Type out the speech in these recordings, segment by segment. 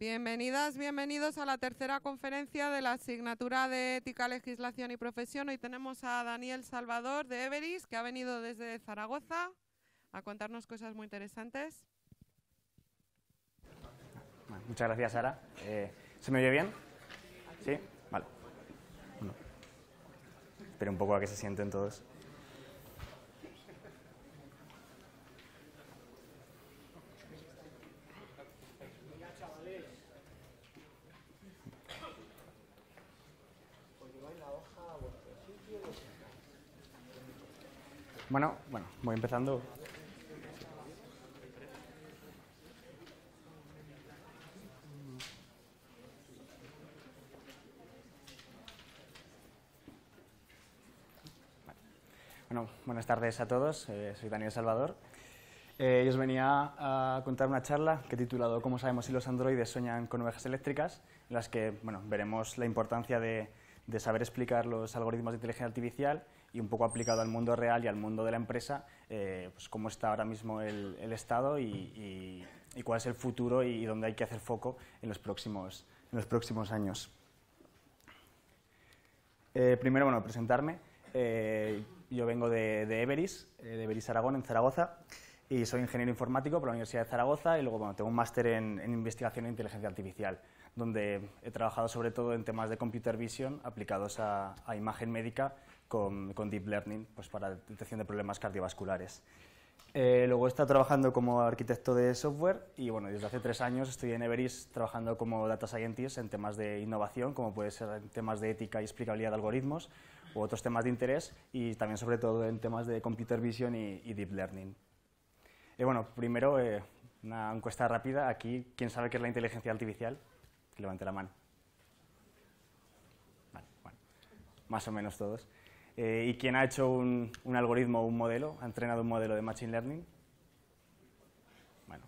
Bienvenidas, bienvenidos a la tercera conferencia de la asignatura de Ética, Legislación y Profesión. Hoy tenemos a Daniel Salvador de Everis, que ha venido desde Zaragoza a contarnos cosas muy interesantes. Muchas gracias, Sara. Eh, ¿Se me oye bien? ¿Sí? Vale. un poco a que se sienten todos. Bueno, bueno, voy empezando. Bueno, buenas tardes a todos. Eh, soy Daniel Salvador. Eh, yo os venía a contar una charla que he titulado ¿Cómo sabemos si los androides sueñan con ovejas eléctricas? En las que bueno, veremos la importancia de, de saber explicar los algoritmos de inteligencia artificial y un poco aplicado al mundo real y al mundo de la empresa, eh, pues cómo está ahora mismo el, estado y, cuál es el futuro y, dónde hay que hacer foco en los próximos, en los próximos años. Eh, primero, bueno, presentarme. Eh, yo vengo de, de Everis, de Everis Aragón, en Zaragoza, y soy ingeniero informático por la Universidad de Zaragoza y luego bueno, tengo un máster en, investigación e inteligencia artificial donde he trabajado sobre todo en temas de computer vision aplicados a, a imagen médica con, Deep Learning pues para detección de problemas cardiovasculares. Eh, luego está trabajando como arquitecto de software y bueno, desde hace tres años estoy en Everis trabajando como data scientist en temas de innovación, como puede ser en temas de ética y explicabilidad de algoritmos u otros temas de interés y también sobre todo en temas de computer vision y, deep learning. Eh, bueno, primero eh, una encuesta rápida. Aquí, ¿quién sabe qué es la inteligencia artificial? Que levante la mano. más o menos todos. Eh, y quién ha hecho un, algoritmo o un modelo, ha entrenado un modelo de Machine Learning. Bueno,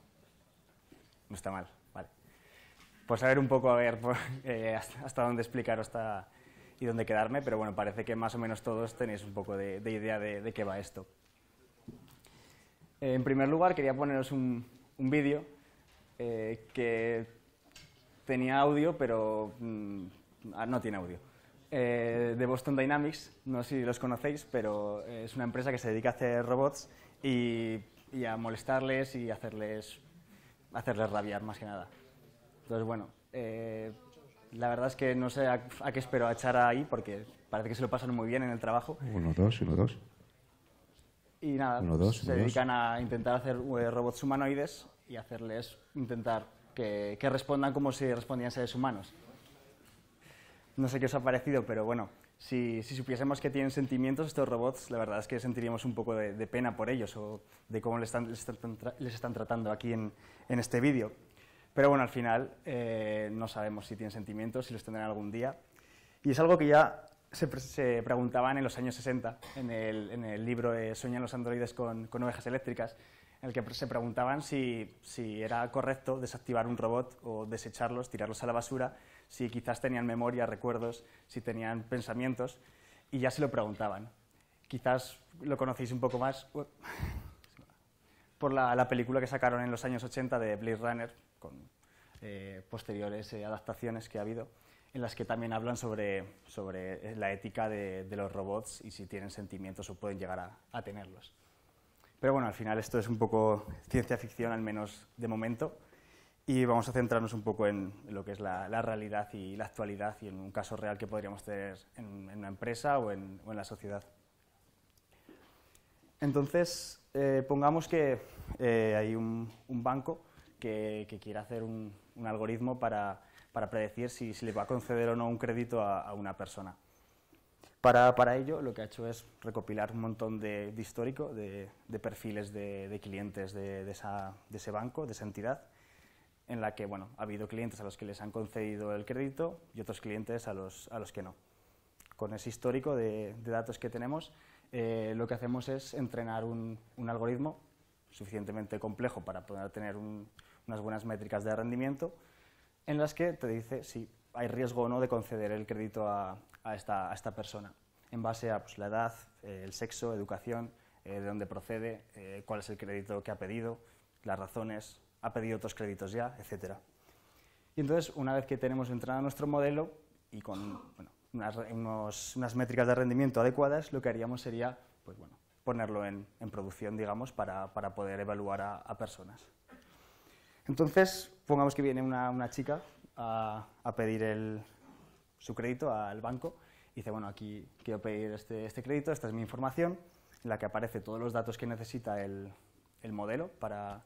no está mal, vale. Pues a ver un poco, a ver eh, hasta dónde explicaros y dónde quedarme, pero bueno, parece que más o menos todos tenéis un poco de, idea de, qué va esto. Eh, en primer lugar, quería poneros un, vídeo que tenía audio, pero mm, ah, no tiene audio. Eh, de Boston Dynamics, no sé si los conocéis, pero eh, es una empresa que se dedica a hacer robots y, a molestarles y hacerles, hacerles rabiar más que nada. Entonces, bueno, eh, la verdad es que no sé a, qué espero a ahí porque parece que se lo pasan muy bien en el trabajo. Uno, dos, uno, dos. Y nada, se dedican a intentar hacer robots humanoides y hacerles intentar que, que respondan como si respondieran seres humanos. No sé qué os ha parecido, pero bueno, si, supiésemos que tienen sentimientos estos robots, la verdad es que sentiríamos un poco de, pena por ellos o de cómo les están, tratando aquí en, este vídeo. Pero bueno, al final eh, no sabemos si tienen sentimientos, si los tendrán algún día. Y es algo que ya se, preguntaban en los años 60, en el, libro sueñan Soñan los androides con, ovejas eléctricas, en el que se preguntaban si, si era correcto desactivar un robot o desecharlos, tirarlos a la basura si quizás tenían memoria, recuerdos, si tenían pensamientos, y ya se lo preguntaban. Quizás lo conocéis un poco más por la, película que sacaron en los años 80 de Blade Runner, con eh, posteriores eh, adaptaciones que ha habido, en las que también hablan sobre, eh, la ética de, los robots y si tienen sentimientos o pueden llegar a tenerlos. Pero bueno, al final esto es un poco ciencia ficción, al menos de momento y vamos a centrarnos un poco en lo que es la, realidad y la actualidad y en un caso real que podríamos tener en, una empresa o en, la sociedad. Entonces, eh, pongamos que eh, hay un, banco que, quiere hacer un, algoritmo para, predecir si, se le va a conceder o no un crédito a, una persona. Para, ello, lo que ha hecho es recopilar un montón de, histórico, de, perfiles de, clientes de ese banco, de esa entidad, en la que bueno, ha habido clientes a los que les han concedido el crédito y otros clientes a los, a los que no. Con ese histórico de, datos que tenemos, eh, lo que hacemos es entrenar un, un algoritmo suficientemente complejo para poder tener unas buenas métricas de rendimiento, en las que te dice si hay riesgo o no de conceder el crédito a, a, esta, a esta, persona, en base a pues, la edad, eh, el sexo, educación, eh, de dónde procede, cuál es el crédito que ha pedido, las razones, ha pedido otros créditos ya, etc. Y entonces, una vez que tenemos entrenado nuestro modelo y con bueno, unas, unas, métricas de rendimiento adecuadas, lo que haríamos sería pues, bueno, ponerlo en, en producción, digamos, para, para poder evaluar a, personas. Entonces, pongamos que viene una, una chica a, a pedir el, su crédito al banco y dice, bueno, aquí quiero pedir este, este, crédito, esta es mi información, en la que aparece todos los datos que necesita el, el modelo para,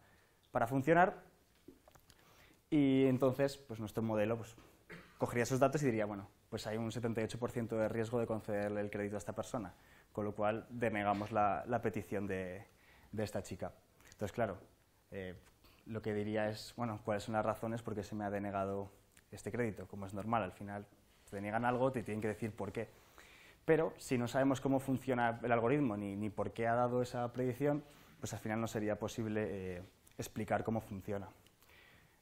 para funcionar. Y entonces, pues nuestro modelo pues, cogería esos datos y diría, bueno, pues hay un 78% de riesgo de concederle el crédito a esta persona, con lo cual denegamos la, petición de, de, esta chica. Entonces, claro, eh, lo que diría es, bueno, cuáles son las razones por qué se me ha denegado este crédito, como es normal, al final te niegan algo, te tienen que decir por qué. Pero si no sabemos cómo funciona el algoritmo ni, ni por qué ha dado esa predicción, pues al final no sería posible eh, explicar cómo funciona.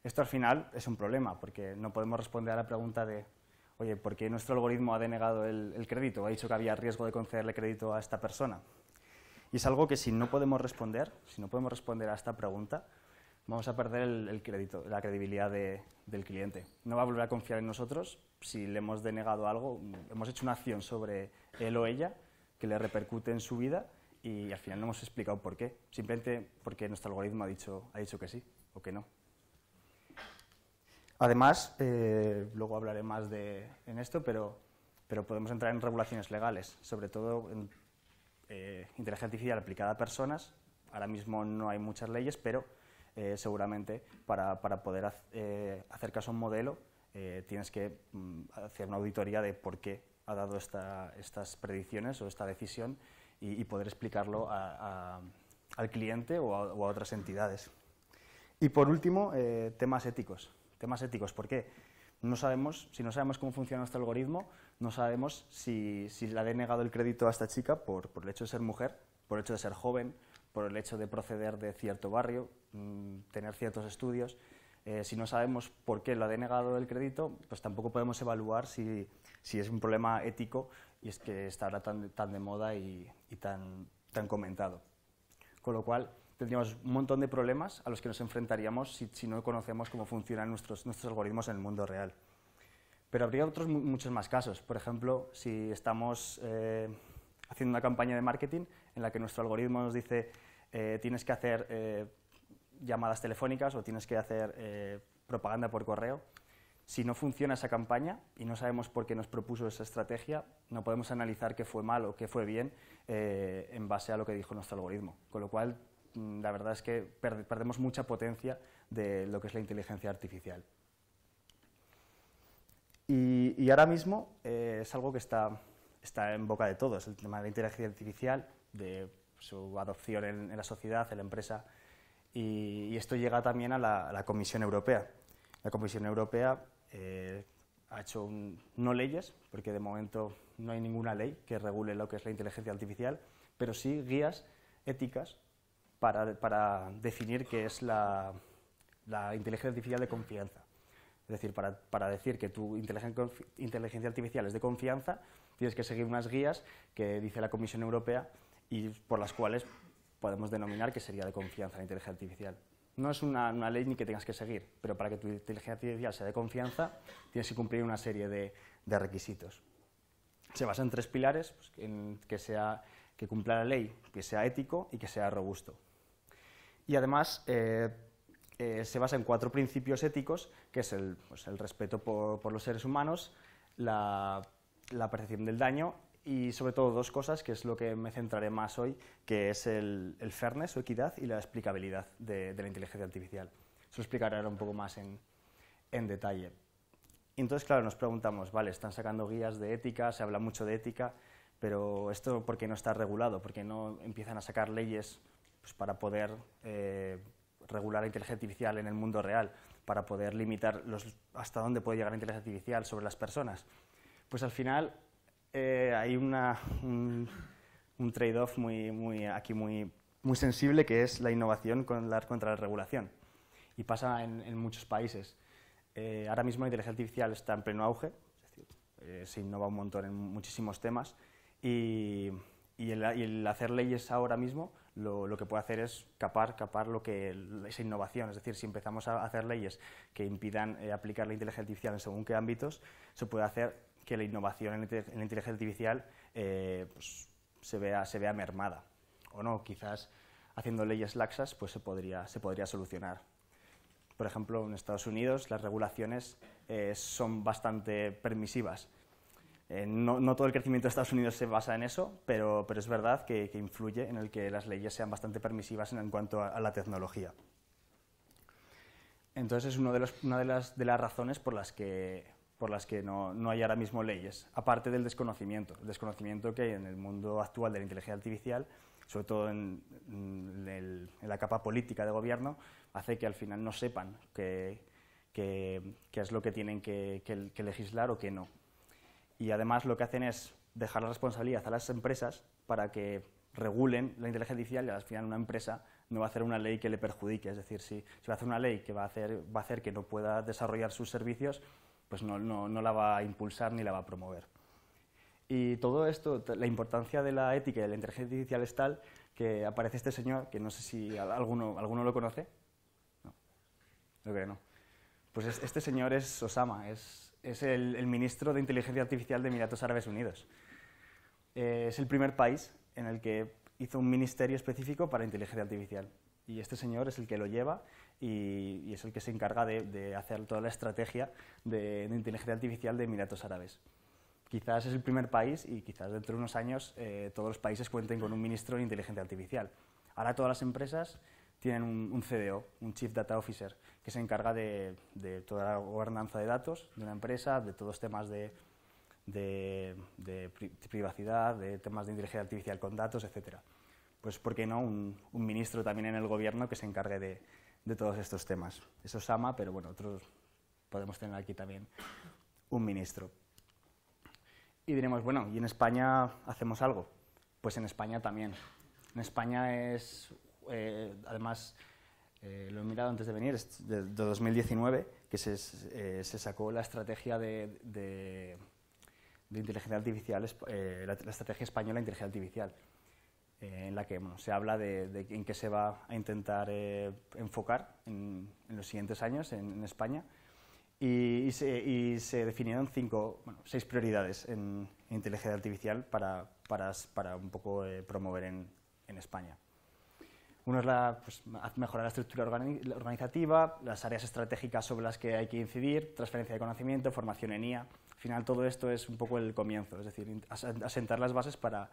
Esto al final es un problema, porque no podemos responder a la pregunta de, oye, ¿por qué nuestro algoritmo ha denegado el, crédito? Ha dicho que había riesgo de concederle crédito a esta persona. Y es algo que si no podemos responder, si no podemos responder a esta pregunta, vamos a perder el, crédito, la credibilidad del cliente. No va a volver a confiar en nosotros si le hemos denegado algo, hemos hecho una acción sobre él o ella que le repercute en su vida y al final no hemos explicado por qué, simplemente porque nuestro algoritmo ha dicho, ha dicho que sí o que no. Además, eh, luego hablaré más de, en esto, pero, pero podemos entrar en regulaciones legales, sobre todo en eh, inteligencia artificial aplicada a personas. Ahora mismo no hay muchas leyes, pero eh, seguramente para, para poder hacer caso a un modelo tienes que mm, hacer una auditoría de por qué ha dado estas predicciones o esta decisión y, poder explicarlo al cliente o a, otras entidades. Y por último, eh, temas éticos. Temas éticos, ¿por qué? No sabemos, si no sabemos cómo funciona este algoritmo, no sabemos si, si le ha denegado el crédito a esta chica por, el hecho de ser mujer, por el hecho de ser joven, por el hecho de proceder de cierto barrio, mm, tener ciertos estudios. Eh, si no sabemos por qué le ha denegado el crédito, pues tampoco podemos evaluar si es un problema ético y es que está ahora tan, de moda y, tan, comentado. Con lo cual, tendríamos un montón de problemas a los que nos enfrentaríamos si, no conocemos cómo funcionan nuestros, nuestros algoritmos en el mundo real. Pero habría otros muchos más casos. Por ejemplo, si estamos eh, haciendo una campaña de marketing en la que nuestro algoritmo nos dice eh, tienes que hacer eh, llamadas telefónicas o tienes que hacer propaganda por correo, si no funciona esa campaña y no sabemos por qué nos propuso esa estrategia, no podemos analizar qué fue mal o qué fue bien eh, en base a lo que dijo nuestro algoritmo. Con lo cual, mm, la verdad es que perdemos mucha potencia de lo que es la inteligencia artificial. Y, ahora mismo eh, es algo que está, está en boca de todos, el tema de la inteligencia artificial, de su adopción en, la sociedad, en la empresa, y, esto llega también a la, a la Comisión Europea. La Comisión Europea eh, ha hecho no leyes, porque de momento no hay ninguna ley que regule lo que es la inteligencia artificial, pero sí guías éticas para, definir qué es la, inteligencia artificial de confianza. Es decir, para, decir que tu inteligencia, inteligencia artificial es de confianza, tienes que seguir unas guías que dice la Comisión Europea y por las cuales podemos denominar que sería de confianza la inteligencia artificial. No es una, ley ni que tengas que seguir, pero para que tu inteligencia artificial sea de confianza, tienes que cumplir una serie de, requisitos. Se basa en tres pilares, pues, que, sea, que cumpla la ley, que sea ético y que sea robusto. Y además eh, eh, se basa en cuatro principios éticos, que es el, pues, respeto por, los seres humanos, la percepción del daño y sobre todo dos cosas, que es lo que me centraré más hoy, que es el, el fairness o equidad y la explicabilidad de, la inteligencia artificial. Eso lo explicaré ahora un poco más en, en detalle. Y entonces, claro, nos preguntamos, vale, están sacando guías de ética, se habla mucho de ética, pero esto por qué no está regulado, por qué no empiezan a sacar leyes pues, para poder eh, regular la inteligencia artificial en el mundo real, para poder limitar los, hasta dónde puede llegar la inteligencia artificial sobre las personas. Pues al final eh, hay una, un, trade-off muy, muy, aquí muy, muy sensible que es la innovación con la, contra la regulación. Y pasa en, muchos países. Eh, ahora mismo la inteligencia artificial está en pleno auge, es decir, eh, se innova un montón en muchísimos temas y, el, hacer leyes ahora mismo lo, que puede hacer es capar, capar lo que, esa innovación. Es decir, si empezamos a hacer leyes que impidan aplicar la inteligencia artificial en según qué ámbitos, se puede hacer que la innovación en la inteligencia artificial eh, pues, se, vea, se vea mermada. O no, quizás haciendo leyes laxas pues, se, podría, solucionar. Por ejemplo, en Estados Unidos las regulaciones eh, son bastante permisivas. Eh, no, todo el crecimiento de Estados Unidos se basa en eso, pero, es verdad que, influye en el que las leyes sean bastante permisivas en, cuanto a, la tecnología. Entonces es una de las razones por las que por las que no, no, hay ahora mismo leyes, aparte del desconocimiento, el desconocimiento que hay en el mundo actual de la inteligencia artificial, sobre todo en, la capa política de gobierno, hace que al final no sepan qué es lo que tienen que, legislar o qué no. Y además lo que hacen es dejar la responsabilidad a las empresas para que regulen la inteligencia artificial y al final una empresa no va a hacer una ley que le perjudique. Es decir, si, si va a hacer una ley que va a hacer, va a hacer que no pueda desarrollar sus servicios, pues no, la va a impulsar ni la va a promover. Y todo esto, la importancia de la ética y de la inteligencia artificial es tal que aparece este señor, que no sé si alguno, lo conoce. No, creo que no. Pues este señor es Osama, es, el, ministro de Inteligencia Artificial de Emiratos Árabes Unidos. Eh, es el primer país en el que hizo un ministerio específico para inteligencia artificial. Y este señor es el que lo lleva y, es el que se encarga de, hacer toda la estrategia de, inteligencia artificial de Emiratos Árabes. Quizás es el primer país y quizás dentro de unos años eh, todos los países cuenten con un ministro de inteligencia artificial. Ahora todas las empresas tienen un, un CDO, un Chief Data Officer, que se encarga de, toda la gobernanza de datos de una empresa, de todos los temas de, privacidad, de temas de inteligencia artificial con datos, etc. Pues, ¿por qué no? un ministro también en el gobierno que se encargue de, de todos estos temas. Eso es AMA, pero bueno, otros podemos tener aquí también un ministro. Y diremos, bueno, ¿y en España hacemos algo? Pues en España también. En España es, eh, además, eh, lo he mirado antes de venir, es de, 2019, que eh, se, sacó la estrategia de, inteligencia artificial, la estrategia española de inteligencia artificial eh, en la que se habla de, en qué se va a intentar eh, enfocar en, los siguientes años en, España. Y, se, definieron cinco, bueno, seis prioridades en, inteligencia artificial para, para, un poco eh, promover en, en, España. Uno es la, pues, mejorar la estructura organizativa, las áreas estratégicas sobre las que hay que incidir, transferencia de conocimiento, formación en IA. Al final todo esto es un poco el comienzo, es decir, asentar las bases para,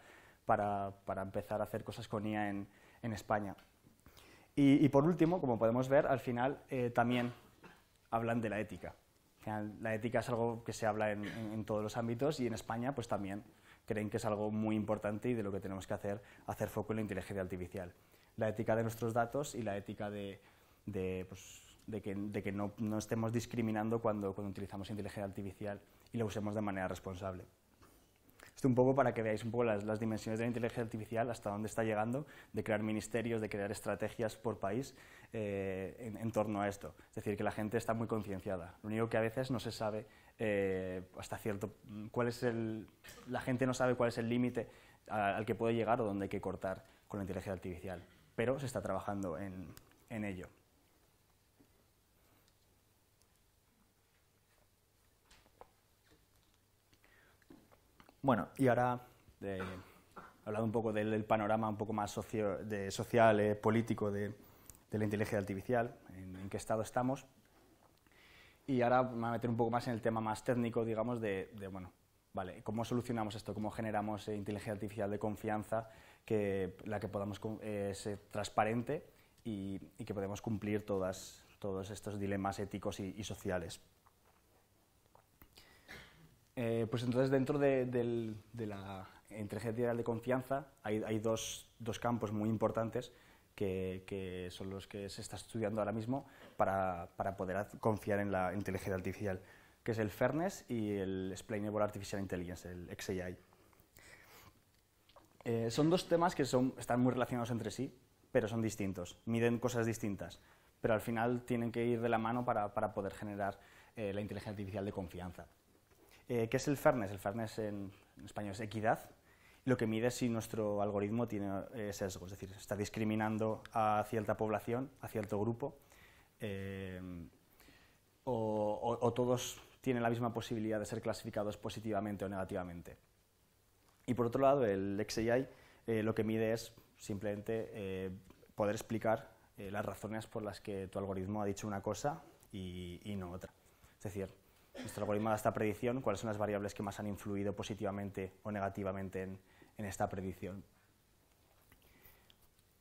para, empezar a hacer cosas con IA en, España. Y, por último, como podemos ver, al final eh, también hablan de la ética. La ética es algo que se habla en, todos los ámbitos y en España pues también creen que es algo muy importante y de lo que tenemos que hacer, hacer foco en la inteligencia artificial. La ética de nuestros datos y la ética de, pues, que, no, estemos discriminando cuando, cuando utilizamos inteligencia artificial y la usemos de manera responsable. Esto un poco para que veáis un poco las, dimensiones de la inteligencia artificial, hasta dónde está llegando, de crear ministerios, de crear estrategias por país eh, en, torno a esto. Es decir, que la gente está muy concienciada. Lo único que a veces no se sabe eh, hasta cierto... Cuál es el, la gente no sabe cuál es el límite al que puede llegar o dónde hay que cortar con la inteligencia artificial, pero se está trabajando en ello. Bueno, y ahora, he hablando un poco del, panorama un poco más de, social, eh, político de, la inteligencia artificial, en, qué estado estamos. Y ahora me voy a meter un poco más en el tema más técnico, digamos, de, bueno, vale, ¿cómo solucionamos esto? ¿Cómo generamos eh, inteligencia artificial de confianza, que la que podamos eh, ser transparente y, que podamos cumplir todos estos dilemas éticos y sociales? Eh, pues entonces dentro de, la inteligencia artificial de confianza hay, dos, campos muy importantes que, son los que se está estudiando ahora mismo para, poder confiar en la inteligencia artificial, que es el Fairness y el Explainable Artificial Intelligence, el XAI. Eh, son dos temas que están muy relacionados entre sí, pero son distintos, miden cosas distintas, pero al final tienen que ir de la mano para, poder generar eh, la inteligencia artificial de confianza. Eh, ¿Qué es el fairness? El fairness en, español es equidad. Lo que mide es si nuestro algoritmo tiene eh, sesgos, sesgo, es decir, está discriminando a cierta población, a cierto grupo, eh, o, todos tienen la misma posibilidad de ser clasificados positivamente o negativamente. Y por otro lado, el XAI lo que mide es simplemente poder explicar las razones por las que tu algoritmo ha dicho una cosa y, y no otra. Es decir, nuestro algoritmo da esta predicción, cuáles son las variables que más han influido positivamente o negativamente en, esta predicción.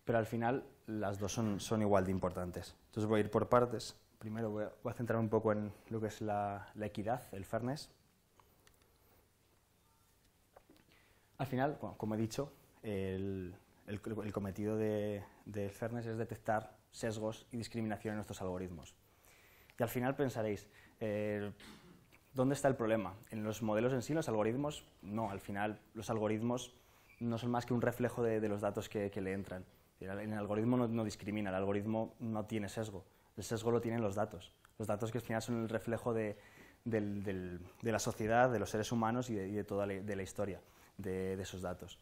Pero al final las dos son, igual de importantes. Entonces voy a ir por partes. Primero voy a, centrar un poco en lo que es la, equidad, el fairness. Al final, como he dicho, el, cometido del de fairness es detectar sesgos y discriminación en nuestros algoritmos. Y al final pensaréis, eh, ¿Dónde está el problema? En los modelos en sí, los algoritmos, no. Al final, los algoritmos no son más que un reflejo de, los datos que, le entran. El algoritmo no, discrimina, el algoritmo no tiene sesgo. El sesgo lo tienen los datos. Los datos que al final son el reflejo de, la sociedad, de los seres humanos y de, toda la, historia de, esos datos.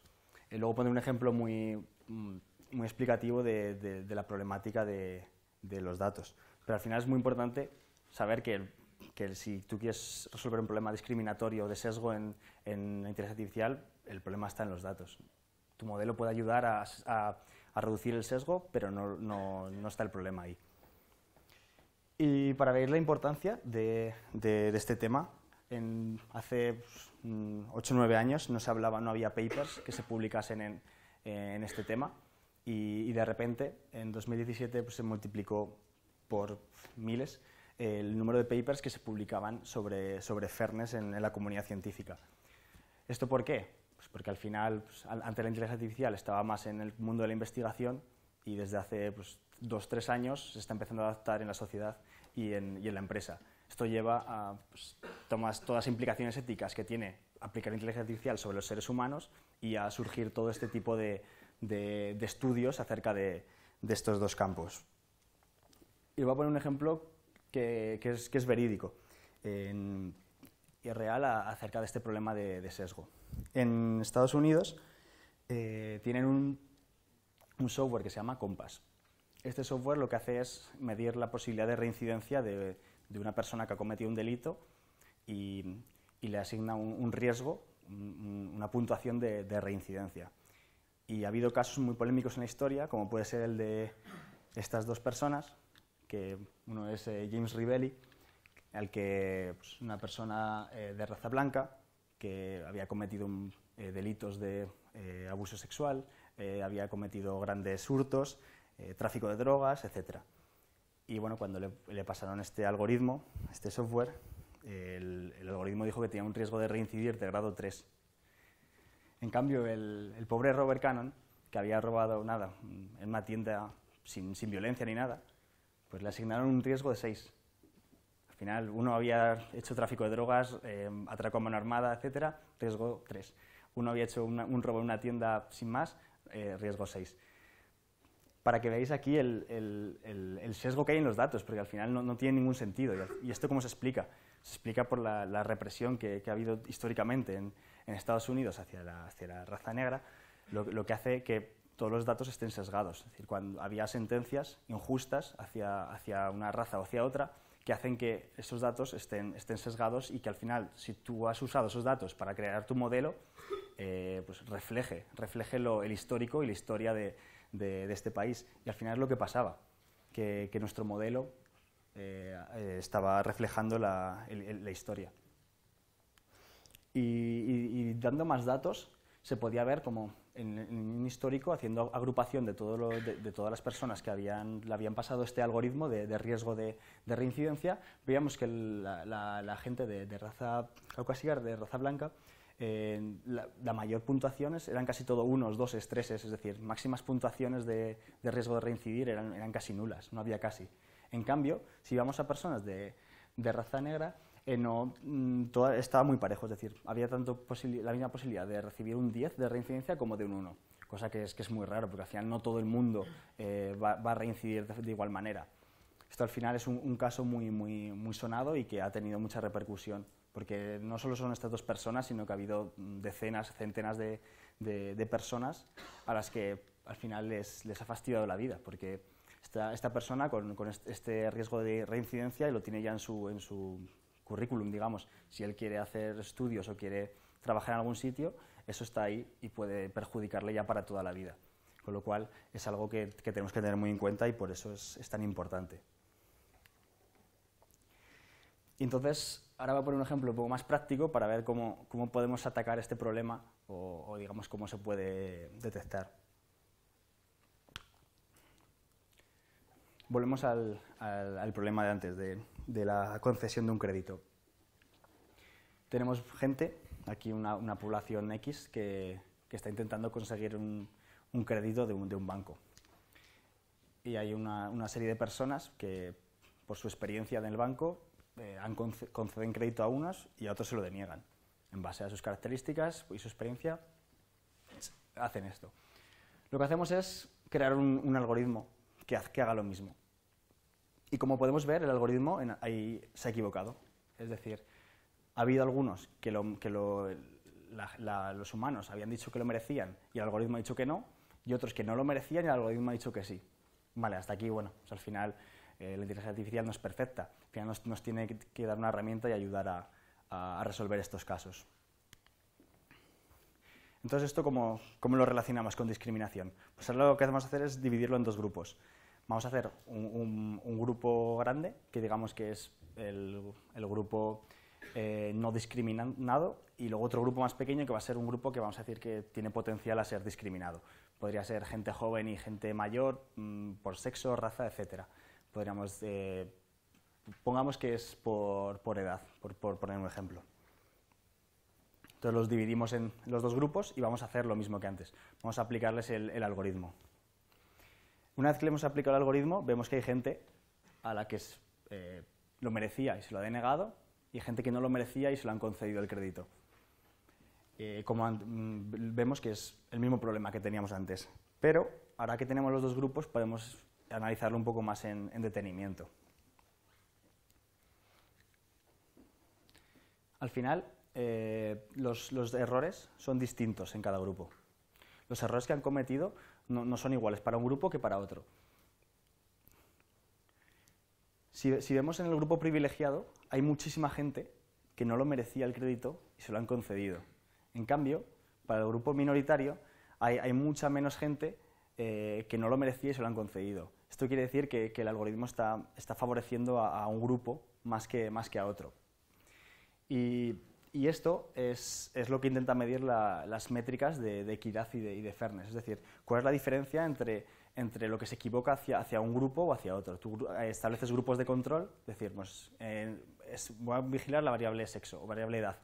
Y eh, luego pondré un ejemplo muy, mm, muy explicativo de, la problemática de los datos. Pero al final es muy importante saber que que si tú quieres resolver un problema discriminatorio o de sesgo en, en la inteligencia artificial, el problema está en los datos. Tu modelo puede ayudar a, a, a reducir el sesgo, pero no, no, no, está el problema ahí. Y para ver la importancia de, de, este tema, en, hace 8 o 9 años no se hablaba, no había papers que se publicasen en, en este tema y, y, de repente en 2017 pues, se multiplicó por miles el número de papers que se publicaban sobre, sobre Fairness en, la comunidad científica. ¿Esto por qué? Pues porque al final, pues, ante la inteligencia artificial, estaba más en el mundo de la investigación y desde hace pues, dos, tres años se está empezando a adaptar en la sociedad y en, y en la empresa. Esto lleva a pues, tomas, todas las implicaciones éticas que tiene aplicar inteligencia artificial sobre los seres humanos y a surgir todo este tipo de, de, de estudios acerca de, de, estos dos campos. Y voy a poner un ejemplo que, es, verídico y real acerca de este problema de, sesgo. En Estados Unidos eh, tienen un, software que se llama Compass. Este software lo que hace es medir la posibilidad de reincidencia de, una persona que ha cometido un delito y, le asigna un, riesgo, una puntuación de reincidencia. Y ha habido casos muy polémicos en la historia, como puede ser el de estas dos personas, que uno es eh, James Rivelli, al que pues, una persona eh, de raza blanca que había cometido eh, delitos de abuso sexual, había cometido grandes hurtos, tráfico de drogas, etc. Y bueno, cuando le, pasaron este algoritmo, este software, el, algoritmo dijo que tenía un riesgo de reincidir de grado 3. En cambio, el, pobre Robert Cannon, que había robado nada en una tienda sin violencia ni nada, pues le asignaron un riesgo de 6. Al final, uno había hecho tráfico de drogas, eh, atracó a mano armada, etcétera, riesgo 3. Uno había hecho un robo en una tienda sin más, eh, riesgo 6 para que veáis aquí el, el, sesgo que hay en los datos, porque al final no, tiene ningún sentido. Y, esto cómo se explica? Se explica por la, represión que, ha habido históricamente en, Estados Unidos hacia la, hacia raza negra, lo, que hace que todos los datos estén sesgados. decir, cuando había sentencias injustas hacia, hacia una raza o hacia otra que hacen que esos datos estén, estén sesgados y que al final, si tú has usado esos datos para crear tu modelo, eh, pues refleje, refleje lo, el histórico y la historia de, este país. Y al final es lo que pasaba, que, nuestro modelo eh, eh, estaba reflejando la, historia. y dando más datos, se podía ver como en, un histórico haciendo agrupación de, de, todas las personas que habían, le habían pasado este algoritmo de, riesgo de, reincidencia, veíamos que la, gente de, raza de raza blanca, eh, la, mayor puntuaciones eran casi todo unos, dos estreses, es decir, máximas puntuaciones de, de riesgo de reincidir eran, eran, casi nulas, no había casi. En cambio, si vamos a personas de, de raza negra, eh, no, mm, estaba muy parejo, es decir, había tanto la misma posibilidad de recibir un 10 de reincidencia como de un 1, cosa que es, que es muy raro, porque al final no todo el mundo eh, va, a reincidir de, igual manera. Esto al final es un, caso muy, muy, sonado y que ha tenido mucha repercusión porque no solo son estas dos personas, sino que ha habido decenas, centenas de, personas a las que al final les, ha fastidiado la vida, porque esta, esta persona con, este riesgo de reincidencia lo tiene ya en su currículum, digamos, si él quiere hacer estudios o quiere trabajar en algún sitio, eso está ahí y puede perjudicarle ya para toda la vida. Con lo cual es algo que, tenemos que tener muy en cuenta y por eso es, tan importante. Y entonces, ahora voy a poner un ejemplo un poco más práctico para ver cómo, podemos atacar este problema o, digamos cómo se puede detectar. Volvemos al, al problema de antes, de de la concesión de un crédito. Tenemos gente, aquí una, una población X, que, que, está intentando conseguir un, un crédito de un, de un, banco. Y hay una, una, serie de personas que, por su experiencia en el banco, eh, han conceden crédito a unos y a otros se lo deniegan. En base a sus características y su experiencia, hacen esto. Lo que hacemos es crear un, algoritmo que, que haga lo mismo. Y como podemos ver, el algoritmo ahí se ha equivocado. Es decir, ha habido algunos que, los humanos habían dicho que lo merecían y el algoritmo ha dicho que no, y otros que no lo merecían y el algoritmo ha dicho que sí. Vale, hasta aquí, bueno, pues al final eh, la inteligencia artificial no es perfecta, al final nos, tiene que, dar una herramienta y ayudar a, resolver estos casos. Entonces, ¿esto cómo, cómo, lo relacionamos con discriminación? Pues ahora lo que hacemos hacer es dividirlo en dos grupos vamos a hacer un, grupo grande, que digamos que es el, grupo eh, no discriminado, y luego otro grupo más pequeño que va a ser un grupo que vamos a decir que tiene potencial a ser discriminado. Podría ser gente joven y gente mayor, mm, por sexo, raza, etc. Podríamos, eh, pongamos que es por, por edad, por, poner un ejemplo. Entonces los dividimos en los dos grupos y vamos a hacer lo mismo que antes. Vamos a aplicarles el algoritmo. Una vez que le hemos aplicado el algoritmo, vemos que hay gente a la que eh, lo merecía y se lo ha denegado, y hay gente que no lo merecía y se lo han concedido el crédito. Eh, como mm, vemos que es el mismo problema que teníamos antes. Pero ahora que tenemos los dos grupos, podemos analizarlo un poco más en, detenimiento. Al final, eh, los, los errores son distintos en cada grupo. Los errores que han cometido no, son iguales para un grupo que para otro. Si, vemos en el grupo privilegiado, hay muchísima gente que no lo merecía el crédito y se lo han concedido. En cambio, para el grupo minoritario hay, mucha menos gente eh, que no lo merecía y se lo han concedido. Esto quiere decir que, el algoritmo está, favoreciendo a, un grupo más que, más que a otro. Y y esto es, lo que intenta medir las métricas de, de equidad y de, Fernes. es decir, cuál es la diferencia entre, lo que se equivoca hacia, un grupo o hacia otro. Tú eh, estableces grupos de control, es decir, pues, eh, voy a vigilar la variable sexo o variable edad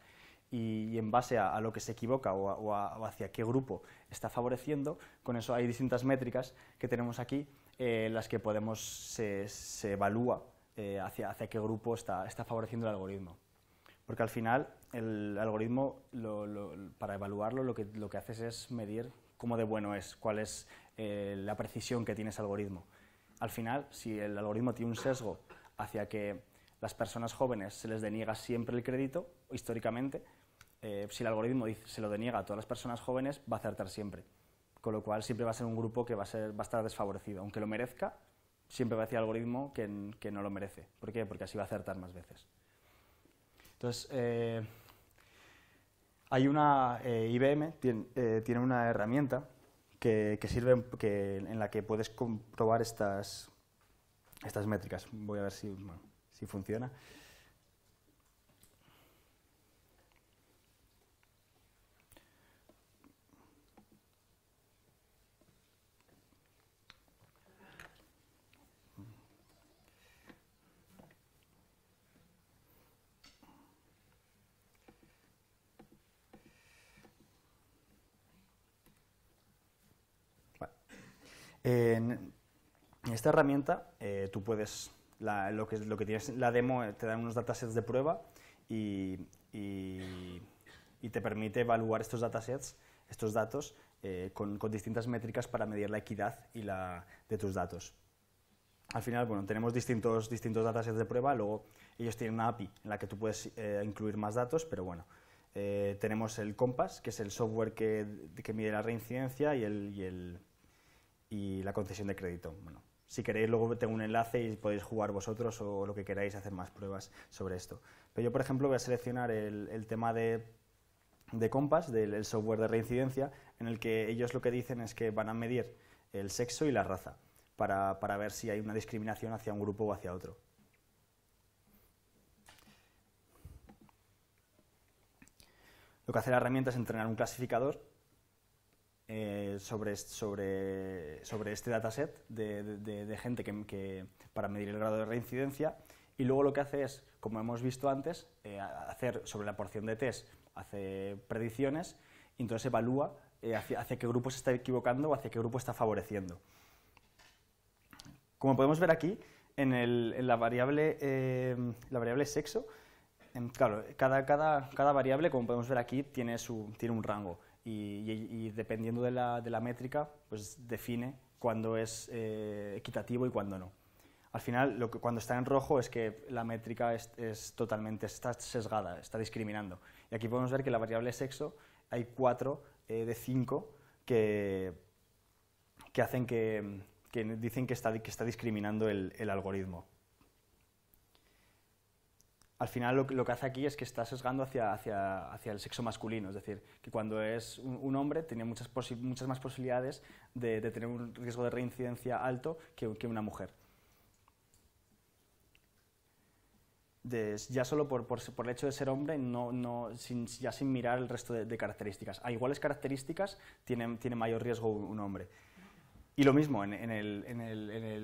y, en base a, lo que se equivoca o, hacia qué grupo está favoreciendo, con eso hay distintas métricas que tenemos aquí, en eh, las que podemos, se, evalúa hacia, qué grupo está favoreciendo el algoritmo. Porque al final el algoritmo, para evaluarlo, lo que, lo que haces es medir cómo de bueno es, cuál es eh, la precisión que tiene ese algoritmo. Al final, si el algoritmo tiene un sesgo hacia que las personas jóvenes se les deniega siempre el crédito, históricamente, eh, si el algoritmo se lo deniega a todas las personas jóvenes, va a acertar siempre. Con lo cual, siempre va a ser un grupo que va a, ser, va a estar desfavorecido. Aunque lo merezca, siempre va a decir el algoritmo que, que no lo merece. ¿Por qué? Porque así va a acertar más veces. Entonces, eh, hay una, eh, IBM eh, tiene, una herramienta que, sirve en la que puedes comprobar estas, estas métricas. Voy a ver si, si funciona. En esta herramienta eh, tú puedes, lo, que, lo que tienes la demo eh, te dan unos datasets de prueba y, te permite evaluar estos datasets, estos datos, eh, con, distintas métricas para medir la equidad y la, de tus datos. Al final, bueno, tenemos distintos, distintos datasets de prueba, luego ellos tienen una API en la que tú puedes incluir más datos, pero bueno, tenemos el Compass, que es el software que, mide la reincidencia y el y la concesión de crédito. Bueno, si queréis, luego tengo un enlace y podéis jugar vosotros o lo que queráis, hacer más pruebas sobre esto. Pero yo, por ejemplo, voy a seleccionar el, tema de, de Compass, del software de reincidencia, en el que ellos lo que dicen es que van a medir el sexo y la raza para, para ver si hay una discriminación hacia un grupo o hacia otro. Lo que hace la herramienta es entrenar un clasificador eh, sobre, sobre, sobre este dataset de, gente que, para medir el grado de reincidencia y luego lo que hace es, como hemos visto antes, eh, hacer sobre la porción de test, hace predicciones y entonces evalúa eh, hacia, qué grupo se está equivocando o hacia qué grupo está favoreciendo. Como podemos ver aquí, en, la, variable, la variable sexo, cada, cada, cada, variable, como podemos ver aquí, tiene, su, tiene un rango y, dependiendo de la, de la, métrica, pues define cuándo es eh, equitativo y cuándo no. Al final, lo que, cuando está en rojo es que la métrica es, totalmente, está sesgada, está discriminando. Y aquí podemos ver que la variable sexo hay cuatro eh, de cinco que, que hacen que, que, dicen que está, que está discriminando el algoritmo al final lo, que hace aquí es que está sesgando hacia, hacia, el sexo masculino, es decir, que cuando es un, hombre tiene muchas, muchas más posibilidades de, tener un riesgo de reincidencia alto que, una mujer. ya solo por, el hecho de ser hombre, ya sin mirar el resto de, características. A iguales características tiene, mayor riesgo un, hombre. Y lo mismo,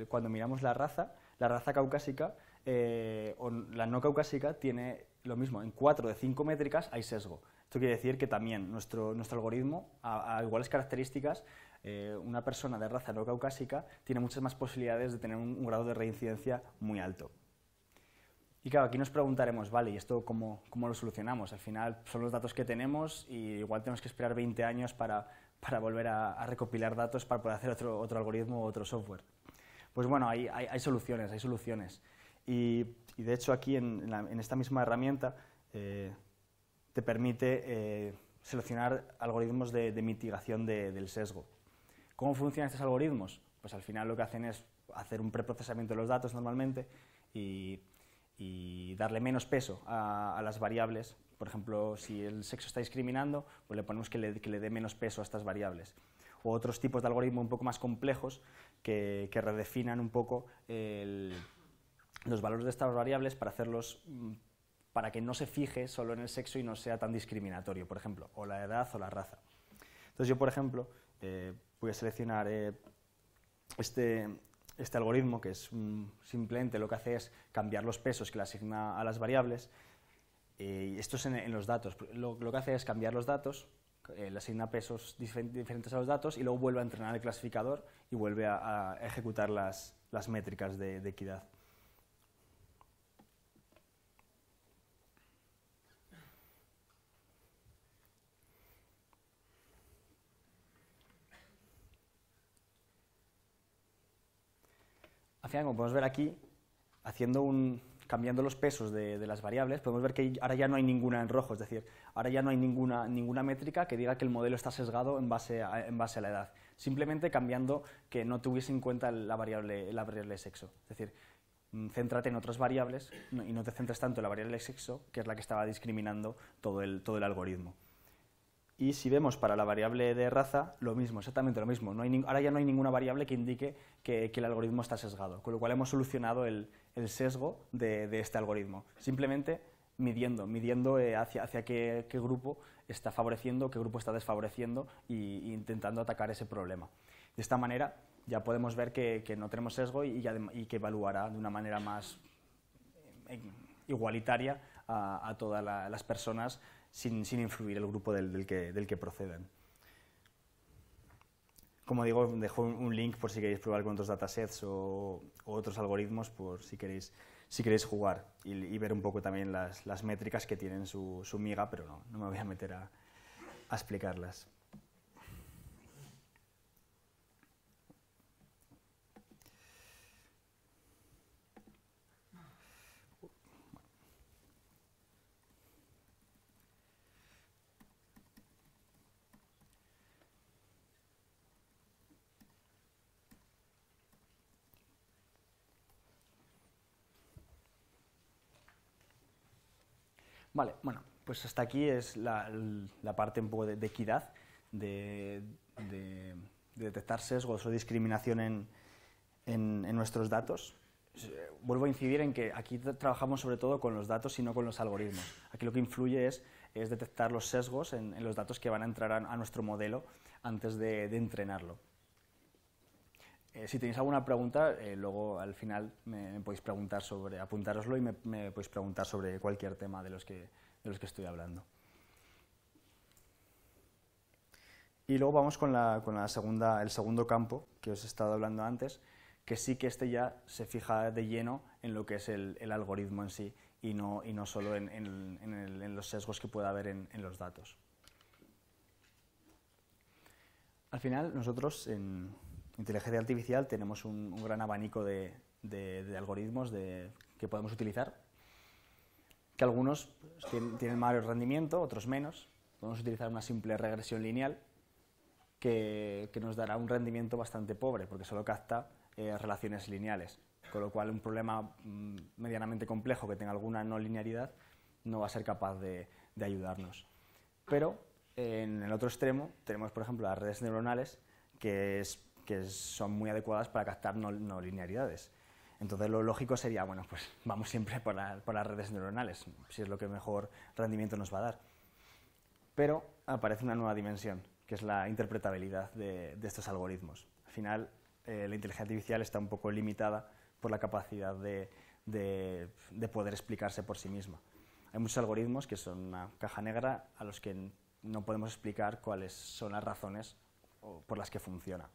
cuando miramos la raza, la raza caucásica eh, la no caucásica tiene lo mismo, en 4 de 5 métricas hay sesgo. Esto quiere decir que también nuestro, nuestro algoritmo, a, iguales características, eh, una persona de raza no caucásica tiene muchas más posibilidades de tener un, grado de reincidencia muy alto. Y claro, aquí nos preguntaremos, vale, ¿y esto cómo, cómo, lo solucionamos? Al final son los datos que tenemos y igual tenemos que esperar 20 años para, para volver a, recopilar datos para poder hacer otro, otro algoritmo o otro software. Pues bueno, hay, hay soluciones, hay soluciones. Y, de hecho aquí en, esta misma herramienta eh, te permite eh, seleccionar algoritmos de, mitigación del sesgo. ¿Cómo funcionan estos algoritmos? Pues al final lo que hacen es hacer un preprocesamiento de los datos normalmente y, darle menos peso a, las variables. Por ejemplo, si el sexo está discriminando, pues le ponemos que le, dé menos peso a estas variables. O otros tipos de algoritmos un poco más complejos que, que redefinan un poco el los valores de estas variables para hacerlos mm, para que no se fije solo en el sexo y no sea tan discriminatorio, por ejemplo, o la edad o la raza. Entonces yo, por ejemplo, eh, voy a seleccionar eh, este, este algoritmo que es mm, simplemente lo que hace es cambiar los pesos que le asigna a las variables. Eh, esto es en, los datos. Lo, que hace es cambiar los datos, eh, le asigna pesos diferentes a los datos y luego vuelve a entrenar el clasificador y vuelve a, ejecutar las, las métricas de equidad. como podemos ver aquí, haciendo un, cambiando los pesos de, las variables, podemos ver que ahora ya no hay ninguna en rojo, es decir, ahora ya no hay ninguna, ninguna métrica que diga que el modelo está sesgado en base, a, en base a la edad, simplemente cambiando que no tuviese en cuenta la variable, la variable sexo. Es decir, mm, céntrate en otras variables y no te centres tanto en la variable sexo, que es la que estaba discriminando todo el, todo el algoritmo. Y si vemos para la variable de raza, lo mismo, exactamente lo mismo. No hay ahora ya no hay ninguna variable que indique que, el algoritmo está sesgado, con lo cual hemos solucionado el, sesgo de, este algoritmo. Simplemente midiendo, midiendo eh, hacia, hacia qué, grupo está favoreciendo, qué grupo está desfavoreciendo e intentando atacar ese problema. De esta manera ya podemos ver que, no tenemos sesgo y, que evaluará de una manera más eh, igualitaria a, todas las personas sin, influir el grupo del, del, que, del que proceden. Como digo, dejo un link por si queréis probar con otros datasets o, otros algoritmos, por si queréis, si queréis jugar y, ver un poco también las, métricas que tienen su, su miga, pero no, no me voy a meter a explicarlas. bueno, pues hasta aquí es la, parte un poco de, equidad, de, detectar sesgos o discriminación en, nuestros datos. Eh, vuelvo a incidir en que aquí trabajamos sobre todo con los datos y no con los algoritmos. Aquí lo que influye es, detectar los sesgos en, los datos que van a entrar a nuestro modelo antes de entrenarlo. Eh, si tenéis alguna pregunta, eh, luego al final me, podéis preguntar sobre, apuntároslo y me, podéis preguntar sobre cualquier tema de los que, de los que estoy hablando. Y luego vamos con, la, segunda, el segundo campo que os he estado hablando antes, que sí que este ya se fija de lleno en lo que es el, algoritmo en sí y no, y no solo en, en, los sesgos que pueda haber en, los datos. Al final, nosotros en, inteligencia artificial tenemos un, gran abanico de, algoritmos que podemos utilizar, que algunos pues, tienen, tienen mayor rendimiento, otros menos. Podemos utilizar una simple regresión lineal que, nos dará un rendimiento bastante pobre, porque solo capta eh, relaciones lineales, con lo cual un problema mm, medianamente complejo que tenga alguna no linealidad no va a ser capaz de, de ayudarnos. Pero en el otro extremo tenemos, por ejemplo, las redes neuronales, que es que son muy adecuadas para captar no, linearidades. Entonces lo lógico sería, bueno, pues vamos siempre por, las redes neuronales, si es lo que mejor rendimiento nos va a dar. Pero aparece una nueva dimensión, que es la interpretabilidad de, estos algoritmos. Al final, eh, la inteligencia artificial está un poco limitada por la capacidad de, de, poder explicarse por sí misma. Hay muchos algoritmos que son una caja negra a los que no podemos explicar cuáles son las razones por las que funciona.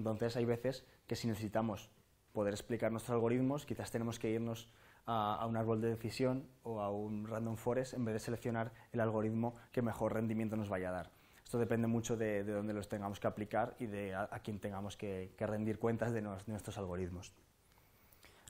Entonces hay veces que si necesitamos poder explicar nuestros algoritmos, quizás tenemos que irnos a, un árbol de decisión o a un random forest en vez de seleccionar el algoritmo que mejor rendimiento nos vaya a dar. Esto depende mucho de, dónde los tengamos que aplicar y de a, quién tengamos que, rendir cuentas de, nuestros algoritmos.